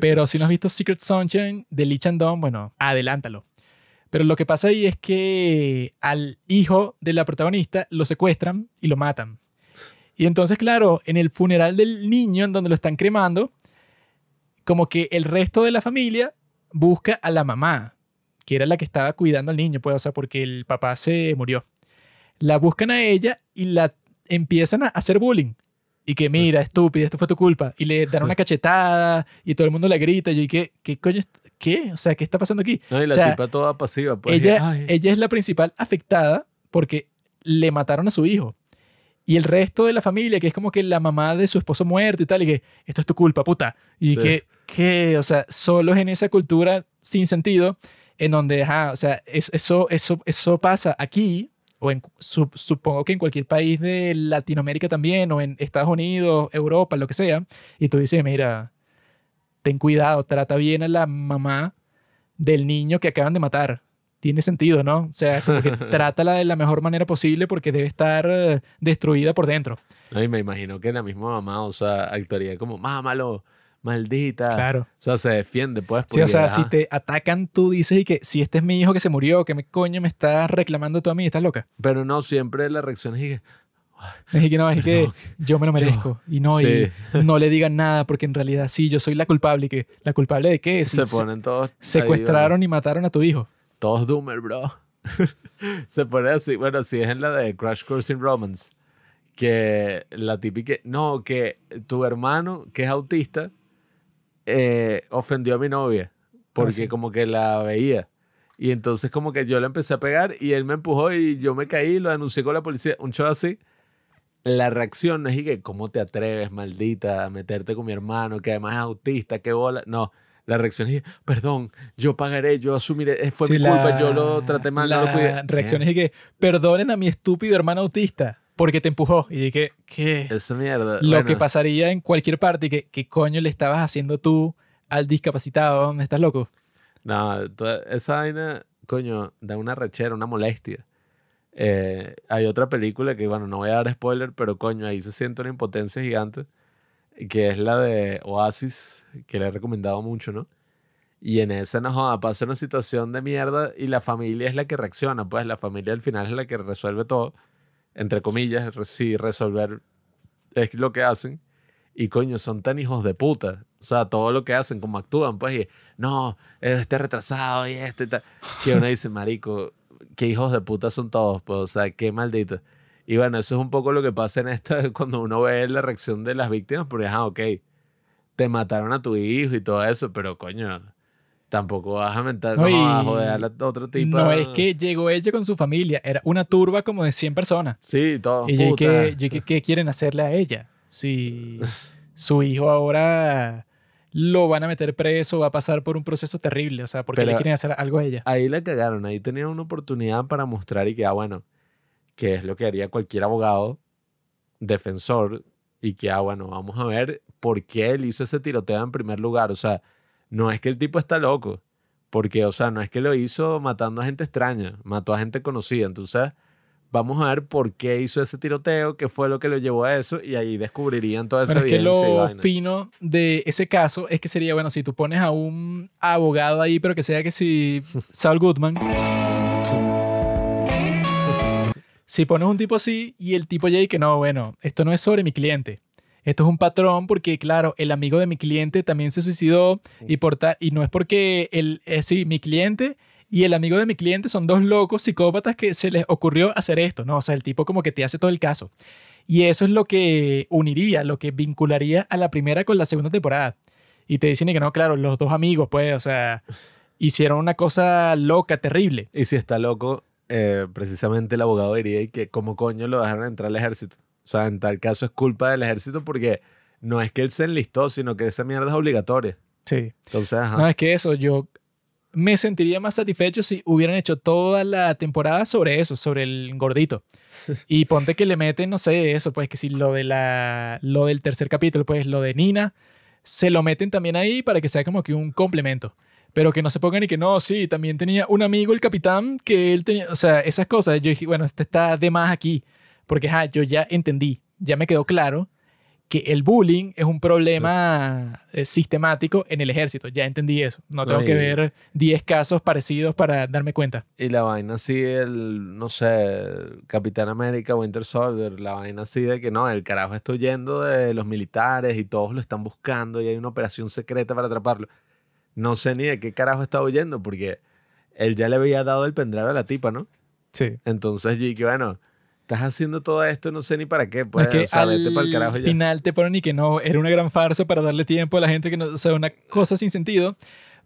pero si no has visto Secret Sunshine de Lee Chang-dong, bueno, adelántalo. Pero lo que pasa ahí es que al hijo de la protagonista lo secuestran y lo matan. Y entonces, claro, en el funeral del niño, en donde lo están cremando, como que el resto de la familia busca a la mamá que era la que estaba cuidando al niño, pues, o sea, porque el papá se murió. La buscan a ella y la empiezan a hacer bullying. Y que mira, estúpida, esto fue tu culpa. Y le dan una cachetada y todo el mundo le grita. Y yo, ¿qué, qué coño? ¿Qué? O sea, ¿qué está pasando aquí? No, y la tipa toda pasiva. Pues, ella, ella es la principal afectada porque le mataron a su hijo. Y el resto de la familia, que es como que la mamá de su esposo muerto y tal, y que esto es tu culpa, puta. Y que, que, o sea, solo en esa cultura sin sentido en donde, o sea, eso, eso, eso pasa aquí, o en, supongo que en cualquier país de Latinoamérica también, o en Estados Unidos, Europa, lo que sea, y tú dices, mira, ten cuidado, trata bien a la mamá del niño que acaban de matar. Tiene sentido, ¿no? O sea, como que trátala de la mejor manera posible porque debe estar eh, destruida por dentro. Ay, me imagino que la misma mamá, o sea, actuaría como, mámalo, maldita. Claro. O sea, se defiende, pues. Sí, o sea, si te atacan, tú dices y que si este es mi hijo que se murió, que me coño me estás reclamando tú a mí, estás loca. Pero no, siempre la reacción es que. Es que no, es que yo me lo merezco. y no, y no le digan nada, porque en realidad sí, yo soy la culpable. ¿Y que ¿La culpable de qué? se ponen todos. Secuestraron y mataron a tu hijo. Todos Doomer, bro. se pone así. Bueno, si es en la de Crash Course in Romance, que la típica. No, que tu hermano, que es autista, eh, ofendió a mi novia porque como que la veía. Y entonces como que yo la empecé a pegar y él me empujó y yo me caí, lo anuncié con la policía, un show así. La reacción es que, ¿cómo te atreves, maldita, a meterte con mi hermano, que además es autista, qué bola? No, la reacción es, perdón, yo pagaré, yo asumiré, eh, fue mi culpa, yo lo traté mal, la no Reacción es que, perdonen a mi estúpido hermano autista porque te empujó. Y dije, ¿qué? Esa mierda. Lo que pasaría en cualquier parte, que, ¿qué coño le estabas haciendo tú al discapacitado? ¿Me estás loco? No, esa vaina, coño, da una rechera, una molestia. Eh, hay otra película que, bueno, no voy a dar spoiler, pero coño, ahí se siente una impotencia gigante, que es la de Oasis, que le he recomendado mucho, ¿no? Y en esa no pasa una situación de mierda y la familia es la que reacciona, pues la familia al final es la que resuelve todo entre comillas, sí, resolver es lo que hacen. Y coño, son tan hijos de puta. O sea, todo lo que hacen, como actúan, pues, y no, este retrasado y esto y tal. Que uno dice, marico, qué hijos de puta son todos, pues, o sea, qué maldito. Y bueno, eso es un poco lo que pasa en esta, cuando uno ve la reacción de las víctimas, porque, ah, ok, te mataron a tu hijo y todo eso, pero coño, Tampoco vas a mentar, no, a joder otro tipo. No, es que llegó ella con su familia. Era una turba como de 100 personas. Sí, todos. Y que, ¿qué quieren hacerle a ella? Si su hijo ahora lo van a meter preso, va a pasar por un proceso terrible, o sea, porque qué le quieren hacer algo a ella. Ahí la cagaron, ahí tenía una oportunidad para mostrar y que, ah, bueno, que es lo que haría cualquier abogado defensor y que, ah, bueno, vamos a ver por qué él hizo ese tiroteo en primer lugar, o sea, no es que el tipo está loco, porque, o sea, no es que lo hizo matando a gente extraña, mató a gente conocida. Entonces, vamos a ver por qué hizo ese tiroteo, qué fue lo que lo llevó a eso, y ahí descubrirían toda esa Pero es que lo fino de ese caso es que sería, bueno, si tú pones a un abogado ahí, pero que sea que si Saul Goodman... si pones un tipo así y el tipo ya que no, bueno, esto no es sobre mi cliente, esto es un patrón porque, claro, el amigo de mi cliente también se suicidó y, y no es porque él eh, sí, mi cliente y el amigo de mi cliente son dos locos psicópatas que se les ocurrió hacer esto, ¿no? O sea, el tipo como que te hace todo el caso. Y eso es lo que uniría, lo que vincularía a la primera con la segunda temporada. Y te dicen que no, claro, los dos amigos, pues, o sea, hicieron una cosa loca, terrible. Y si está loco, eh, precisamente el abogado diría que como coño lo dejaron entrar al ejército. O sea, en tal caso es culpa del ejército porque no es que él se enlistó, sino que esa mierda es obligatoria. Sí. Entonces, ajá. No, es que eso, yo me sentiría más satisfecho si hubieran hecho toda la temporada sobre eso, sobre el gordito. Y ponte que le meten, no sé, eso, pues que si lo, de la, lo del tercer capítulo, pues lo de Nina, se lo meten también ahí para que sea como que un complemento. Pero que no se pongan y que no, sí, también tenía un amigo, el capitán, que él tenía, o sea, esas cosas. Yo dije, bueno, este está de más aquí porque ja, yo ya entendí, ya me quedó claro que el bullying es un problema eh, sistemático en el ejército. Ya entendí eso. No tengo que ver 10 casos parecidos para darme cuenta. Y la vaina así, el, no sé, Capitán América, Winter Soldier, la vaina así de que no, el carajo está huyendo de los militares y todos lo están buscando y hay una operación secreta para atraparlo. No sé ni de qué carajo está huyendo porque él ya le había dado el pendrive a la tipa, ¿no? Sí. Entonces yo dije, bueno Estás haciendo todo esto, no sé ni para qué. es que pues, al final te ponen y que no, era una gran farsa para darle tiempo a la gente que no, o sea, una cosa sin sentido.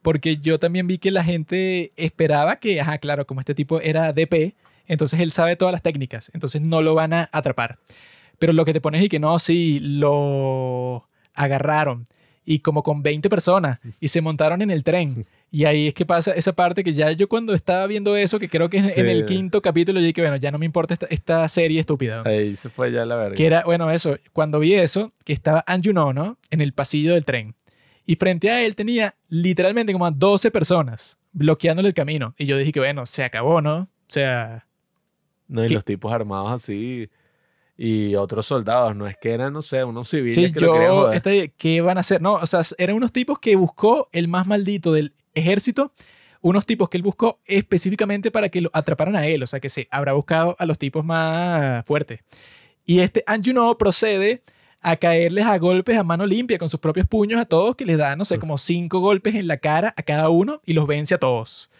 Porque yo también vi que la gente esperaba que, ajá, claro, como este tipo era DP, entonces él sabe todas las técnicas, entonces no lo van a atrapar. Pero lo que te pones y que no, sí, lo agarraron y como con 20 personas y se montaron en el tren y ahí es que pasa esa parte que ya yo cuando estaba viendo eso, que creo que en el quinto capítulo, yo dije, bueno, ya no me importa esta, serie estúpida. Ahí se fue ya la verga. Que era, bueno, eso, cuando vi eso, que estaba Anjuno, ¿no? En el pasillo del tren. Y frente a él tenía literalmente como a 12 personas bloqueándole el camino. Y yo dije que, bueno, se acabó, ¿no? O sea... No, y los tipos armados así y otros soldados, no es que eran, no sé, unos civiles sí, que lo querían ¿Qué van a hacer? No, o sea, eran unos tipos que buscó el más maldito del ejército, unos tipos que él buscó específicamente para que lo atraparan a él, o sea que se habrá buscado a los tipos más fuertes. Y este Anjuno procede a caerles a golpes a mano limpia con sus propios puños a todos, que les da, no sé, como cinco golpes en la cara a cada uno y los vence a todos.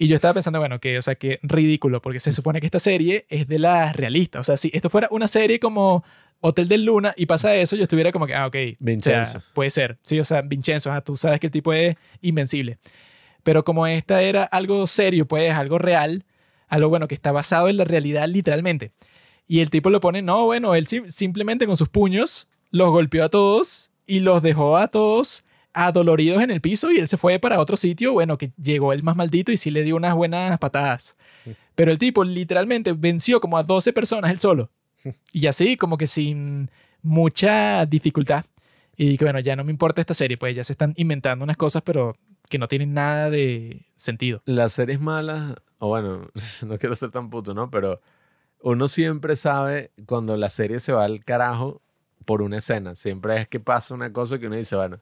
Y yo estaba pensando, bueno, que, o sea, que ridículo, porque se supone que esta serie es de las realistas. O sea, si esto fuera una serie como Hotel del Luna y pasa eso, yo estuviera como que, ah, ok. Vincenzo. puede ser. Sí, o sea, Vincenzo, o sea, tú sabes que el tipo es invencible. Pero como esta era algo serio, pues, algo real, algo bueno que está basado en la realidad literalmente. Y el tipo lo pone, no, bueno, él simplemente con sus puños los golpeó a todos y los dejó a todos adoloridos en el piso y él se fue para otro sitio, bueno, que llegó el más maldito y sí le dio unas buenas patadas. Pero el tipo literalmente venció como a 12 personas él solo. Y así, como que sin mucha dificultad. Y que bueno, ya no me importa esta serie, pues ya se están inventando unas cosas, pero que no tienen nada de sentido. Las series malas, o bueno, no quiero ser tan puto, ¿no? Pero uno siempre sabe cuando la serie se va al carajo por una escena. Siempre es que pasa una cosa que uno dice, bueno,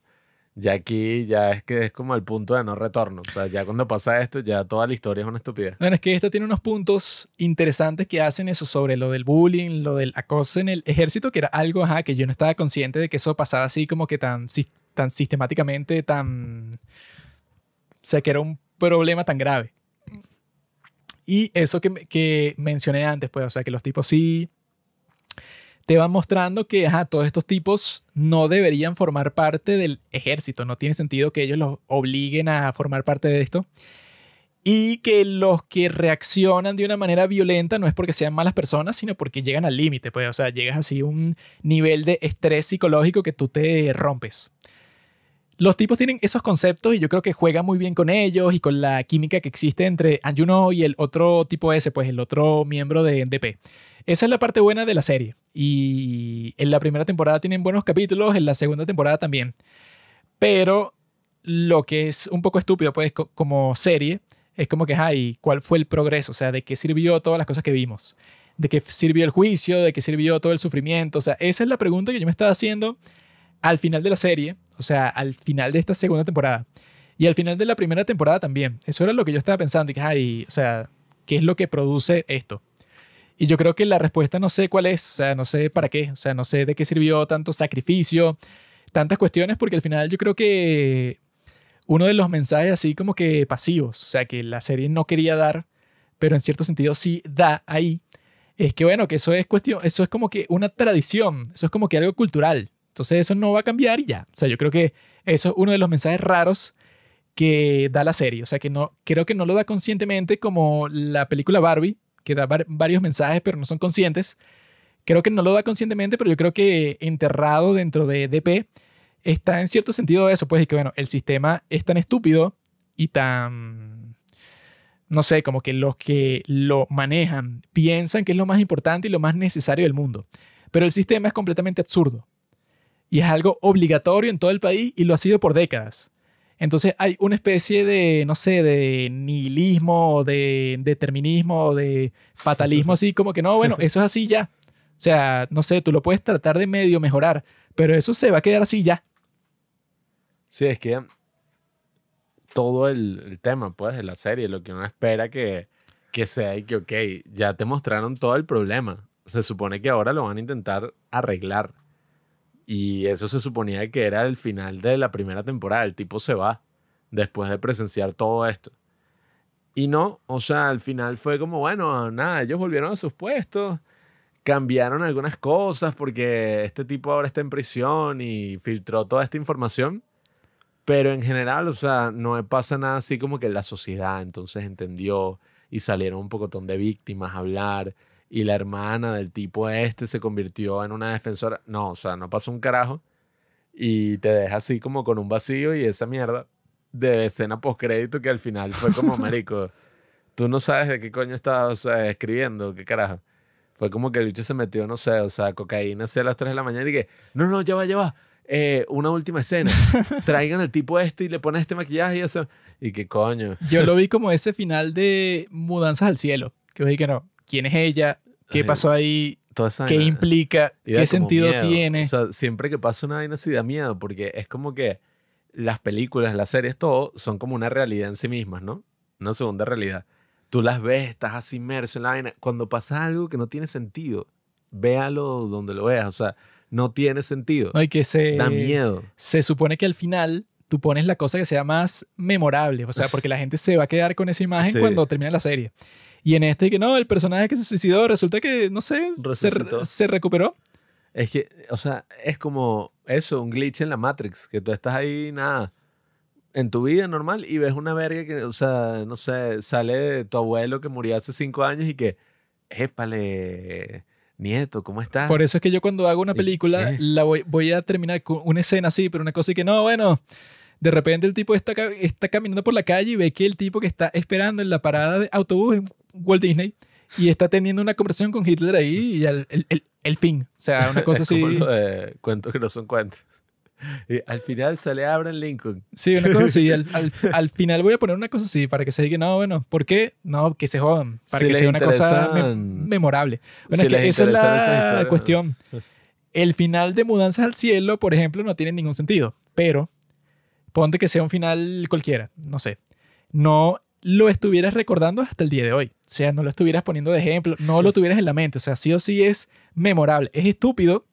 ya aquí ya es que es como el punto de no retorno. O sea, ya cuando pasa esto, ya toda la historia es una estupidez. Bueno, es que esto tiene unos puntos interesantes que hacen eso sobre lo del bullying, lo del acoso en el ejército, que era algo ajá, que yo no estaba consciente de que eso pasaba así como que tan, tan sistemáticamente, tan... O sea, que era un problema tan grave. Y eso que, que mencioné antes, pues, o sea, que los tipos sí te va mostrando que todos estos tipos no deberían formar parte del ejército, no tiene sentido que ellos los obliguen a formar parte de esto. Y que los que reaccionan de una manera violenta no es porque sean malas personas, sino porque llegan al límite, pues, o sea, llegas así a un nivel de estrés psicológico que tú te rompes los tipos tienen esos conceptos y yo creo que juega muy bien con ellos y con la química que existe entre Anjuno y el otro tipo ese, pues el otro miembro de NDP. Esa es la parte buena de la serie. Y en la primera temporada tienen buenos capítulos, en la segunda temporada también. Pero lo que es un poco estúpido, pues, como serie, es como que, ay, ¿cuál fue el progreso? O sea, ¿de qué sirvió todas las cosas que vimos? ¿De qué sirvió el juicio? ¿De qué sirvió todo el sufrimiento? O sea, esa es la pregunta que yo me estaba haciendo al final de la serie o sea, al final de esta segunda temporada. Y al final de la primera temporada también. Eso era lo que yo estaba pensando. Y que, ay, o sea, ¿qué es lo que produce esto? Y yo creo que la respuesta no sé cuál es. O sea, no sé para qué. O sea, no sé de qué sirvió tanto sacrificio, tantas cuestiones, porque al final yo creo que uno de los mensajes así como que pasivos, o sea, que la serie no quería dar, pero en cierto sentido sí da ahí, es que bueno, que eso es cuestión, eso es como que una tradición, eso es como que algo cultural. Entonces eso no va a cambiar y ya. O sea, yo creo que eso es uno de los mensajes raros que da la serie. O sea, que no, creo que no lo da conscientemente como la película Barbie, que da varios mensajes pero no son conscientes. Creo que no lo da conscientemente, pero yo creo que enterrado dentro de DP está en cierto sentido eso, pues, es que bueno, el sistema es tan estúpido y tan, no sé, como que los que lo manejan piensan que es lo más importante y lo más necesario del mundo. Pero el sistema es completamente absurdo y es algo obligatorio en todo el país y lo ha sido por décadas. Entonces hay una especie de, no sé, de nihilismo, de determinismo, de fatalismo, así como que no, bueno, eso es así ya. O sea, no sé, tú lo puedes tratar de medio mejorar, pero eso se va a quedar así ya. Sí, es que todo el, tema, pues, de la serie, lo que uno espera que, que sea y que, ok, ya te mostraron todo el problema. Se supone que ahora lo van a intentar arreglar y eso se suponía que era el final de la primera temporada. El tipo se va después de presenciar todo esto. Y no, o sea, al final fue como, bueno, nada, ellos volvieron a sus puestos, cambiaron algunas cosas porque este tipo ahora está en prisión y filtró toda esta información. Pero en general, o sea, no pasa nada así como que la sociedad entonces entendió y salieron un poco de víctimas a hablar y la hermana del tipo este se convirtió en una defensora. No, o sea, no pasó un carajo y te deja así como con un vacío y esa mierda de escena postcrédito que al final fue como, marico, tú no sabes de qué coño estaba escribiendo, qué carajo. Fue como que el bicho se metió, no sé, o sea, cocaína hacia las 3 de la mañana y que, no, no, ya va, ya va. Eh, una última escena. Traigan al tipo este y le ponen este maquillaje y eso. Y qué coño. Yo lo vi como ese final de Mudanzas al Cielo. Que dije que no quién es ella, qué pasó ahí, qué implica, qué sentido tiene. O sea, siempre que pasa una vaina así da miedo, porque es como que las películas, las series, todo son como una realidad en sí mismas, ¿no? Una segunda realidad. Tú las ves, estás así inmerso en la vaina. Cuando pasa algo que no tiene sentido, véalo donde lo veas, o sea, no tiene sentido. No, que se... Da miedo. Se supone que al final tú pones la cosa que sea más memorable, o sea, porque la gente se va a quedar con esa imagen cuando termina la serie. Y en este que no, el personaje que se suicidó resulta que, no sé, se, recuperó. Es que, o sea, es como eso, un glitch en la Matrix, que tú estás ahí, nada, en tu vida normal y ves una verga que, o sea, no sé, sale de tu abuelo que murió hace cinco años y que, épale, nieto, ¿cómo estás? Por eso es que yo cuando hago una película la voy, a terminar con una escena así, pero una cosa y que no, bueno, de repente el tipo está, está caminando por la calle y ve que el tipo que está esperando en la parada de autobús Walt Disney y está teniendo una conversación con Hitler ahí y el, fin. O sea, una cosa así. Como cuentos que no son cuentos. al final sale Abraham Lincoln. Sí, una cosa así. Al, final voy a poner una cosa así para que se diga, no, bueno, ¿por qué? No, que se jodan. Para que sea una cosa memorable. Bueno, es que esa es la cuestión. El final de Mudanzas al Cielo, por ejemplo, no tiene ningún sentido. Pero ponte que sea un final cualquiera, no sé. No lo estuvieras recordando hasta el día de hoy. O sea, no lo estuvieras poniendo de ejemplo, no lo tuvieras en la mente. O sea, sí o sí es memorable. Es estúpido,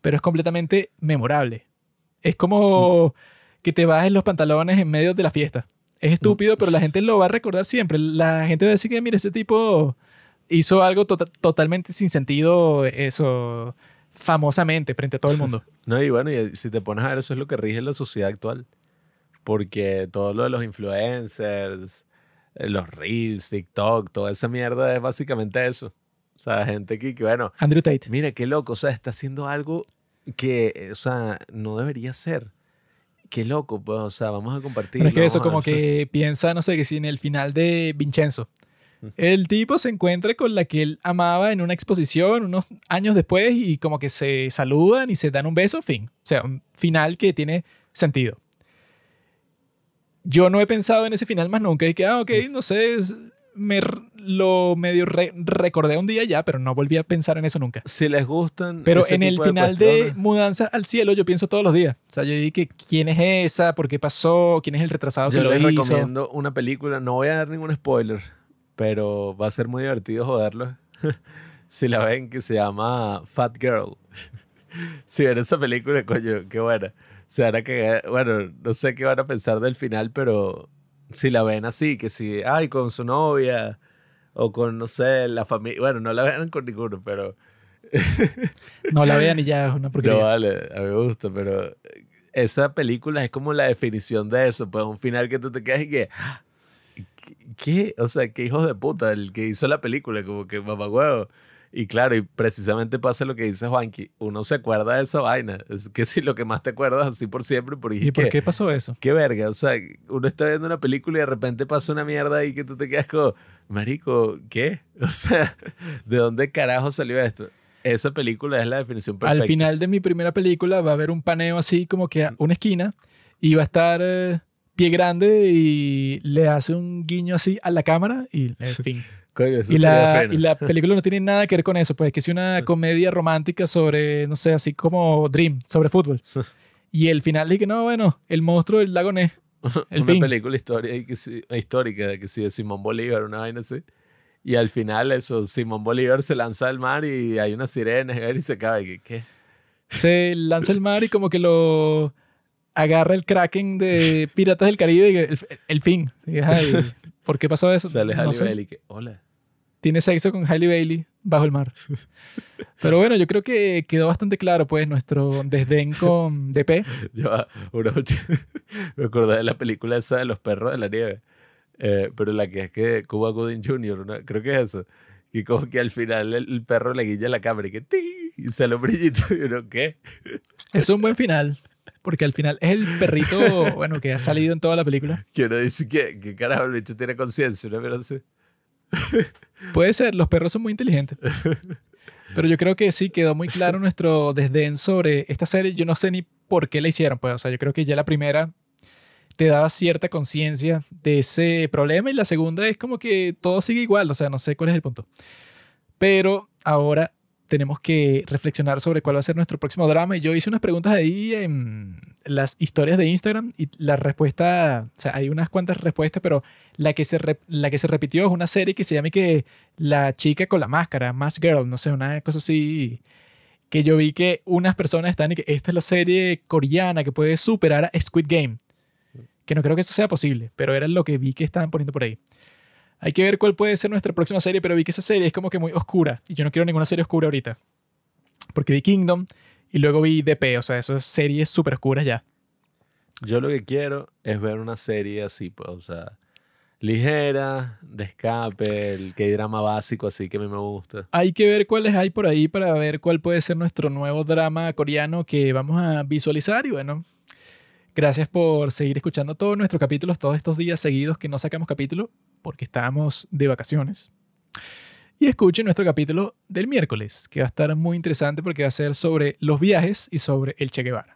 pero es completamente memorable. Es como que te bajes los pantalones en medio de la fiesta. Es estúpido, pero la gente lo va a recordar siempre. La gente va a decir que, mira, ese tipo hizo algo tota-, totalmente sin sentido, eso, famosamente, frente a todo el mundo. No, y bueno, y si te pones a ver, eso es lo que rige la sociedad actual. Porque todo lo de los influencers, eh, los Reels, TikTok, toda esa mierda es básicamente eso. O sea, gente que, bueno. Andrew Tate. Mira, qué loco. O sea, está haciendo algo que, eh, o sea, no debería ser. Qué loco, pues, o sea, vamos a compartir. es que eso, como que piensa, no sé, que si en el final de Vincenzo, el tipo se encuentra con la que él amaba en una exposición unos años después y como que se saludan y se dan un beso, fin. O sea, un final que tiene sentido yo no he pensado en ese final más nunca. Y que, ah, ok, mm. no sé, me lo medio recordé un día ya, pero no volví a pensar en eso nunca. Si les gustan. Pero en el final de, Mudanza al Cielo, yo pienso todos los días. O sea, yo dije, ¿quién es esa? ¿Por qué pasó? ¿Quién es el retrasado? Yo que lo hizo? recomiendo una película. No voy a dar ningún spoiler, pero va a ser muy divertido joderlo. si la ven, que se llama Fat Girl. si ven esa película, coño, qué buena se van Bueno, no sé qué van a pensar del final, pero si la ven así, que si, ay, con su novia o con, no sé, la familia. Bueno, no la vean con ninguno, pero. no la vean y ya es una porquería. No vale, a mí me gusta, pero esa película es como la definición de eso, pues un final que tú te quedas y que. ¿Qué? O sea, qué hijos de puta el que hizo la película, como que mamá huevo. Y claro, y precisamente pasa lo que dice Juanqui, uno se acuerda de esa vaina, es que si lo que más te acuerdas así por siempre. por ¿Y por qué, pasó eso? Qué verga, o sea, uno está viendo una película y de repente pasa una mierda y que tú te quedas como, marico, ¿qué? O sea, ¿de dónde carajo salió esto? Esa película es la definición perfecta. Al final de mi primera película va a haber un paneo así como que a una esquina y va a estar... Eh, pie grande y le hace un guiño así a la cámara y en fin. Y la, y la, película no tiene nada que ver con eso, pues que es una comedia romántica sobre, no sé, así como Dream, sobre fútbol. Y el final dije, que no, bueno, el monstruo del lago Ness. El una película historia, histórica de que sí, de Simón Bolívar, una vaina así. Y al final eso, Simón Bolívar se lanza al mar y hay unas sirenas y se cae. ¿Qué? Se lanza al mar y como que lo agarra el Kraken de Piratas del Caribe y el, fin. Y, ¿Por qué pasó eso? Sale Bailey hola. Tiene sexo con Hailey Bailey bajo el mar. Pero bueno, yo creo que quedó bastante claro, pues, nuestro desdén con DP. Yo, una Me acordé de la película esa de los perros de la nieve. Eh, pero la que es que Cuba Gooding Jr., creo que es eso. Y como que al final el, perro le guilla la cámara y que ¡tí! y sale un brillito. Y uno, ¿qué? Es un buen final porque al final es el perrito, bueno, que ha salido en toda la película. Que no dice que, que carajo, el bicho tiene conciencia, ¿no? Puede ser, los perros son muy inteligentes. Pero yo creo que sí quedó muy claro nuestro desdén sobre esta serie. Yo no sé ni por qué la hicieron, pues, o sea, yo creo que ya la primera te daba cierta conciencia de ese problema y la segunda es como que todo sigue igual, o sea, no sé cuál es el punto. Pero ahora tenemos que reflexionar sobre cuál va a ser nuestro próximo drama. Y yo hice unas preguntas ahí en las historias de Instagram y la respuesta, o sea, hay unas cuantas respuestas, pero la que se, la que se repitió es una serie que se llama que La chica con la máscara, Mask Girl, no sé, una cosa así que yo vi que unas personas están y que esta es la serie coreana que puede superar a Squid Game. Que no creo que eso sea posible, pero era lo que vi que estaban poniendo por ahí hay que ver cuál puede ser nuestra próxima serie, pero vi que esa serie es como que muy oscura y yo no quiero ninguna serie oscura ahorita. Porque vi Kingdom y luego vi DP, o sea, esas series súper oscuras ya. Yo lo que quiero es ver una serie así, pues, o sea, ligera, de escape, el que hay drama básico, así que a me gusta. Hay que ver cuáles hay por ahí para ver cuál puede ser nuestro nuevo drama coreano que vamos a visualizar y bueno, Gracias por seguir escuchando todos nuestros capítulos, todos estos días seguidos que no sacamos capítulo porque estábamos de vacaciones. Y escuchen nuestro capítulo del miércoles, que va a estar muy interesante porque va a ser sobre los viajes y sobre el Che Guevara.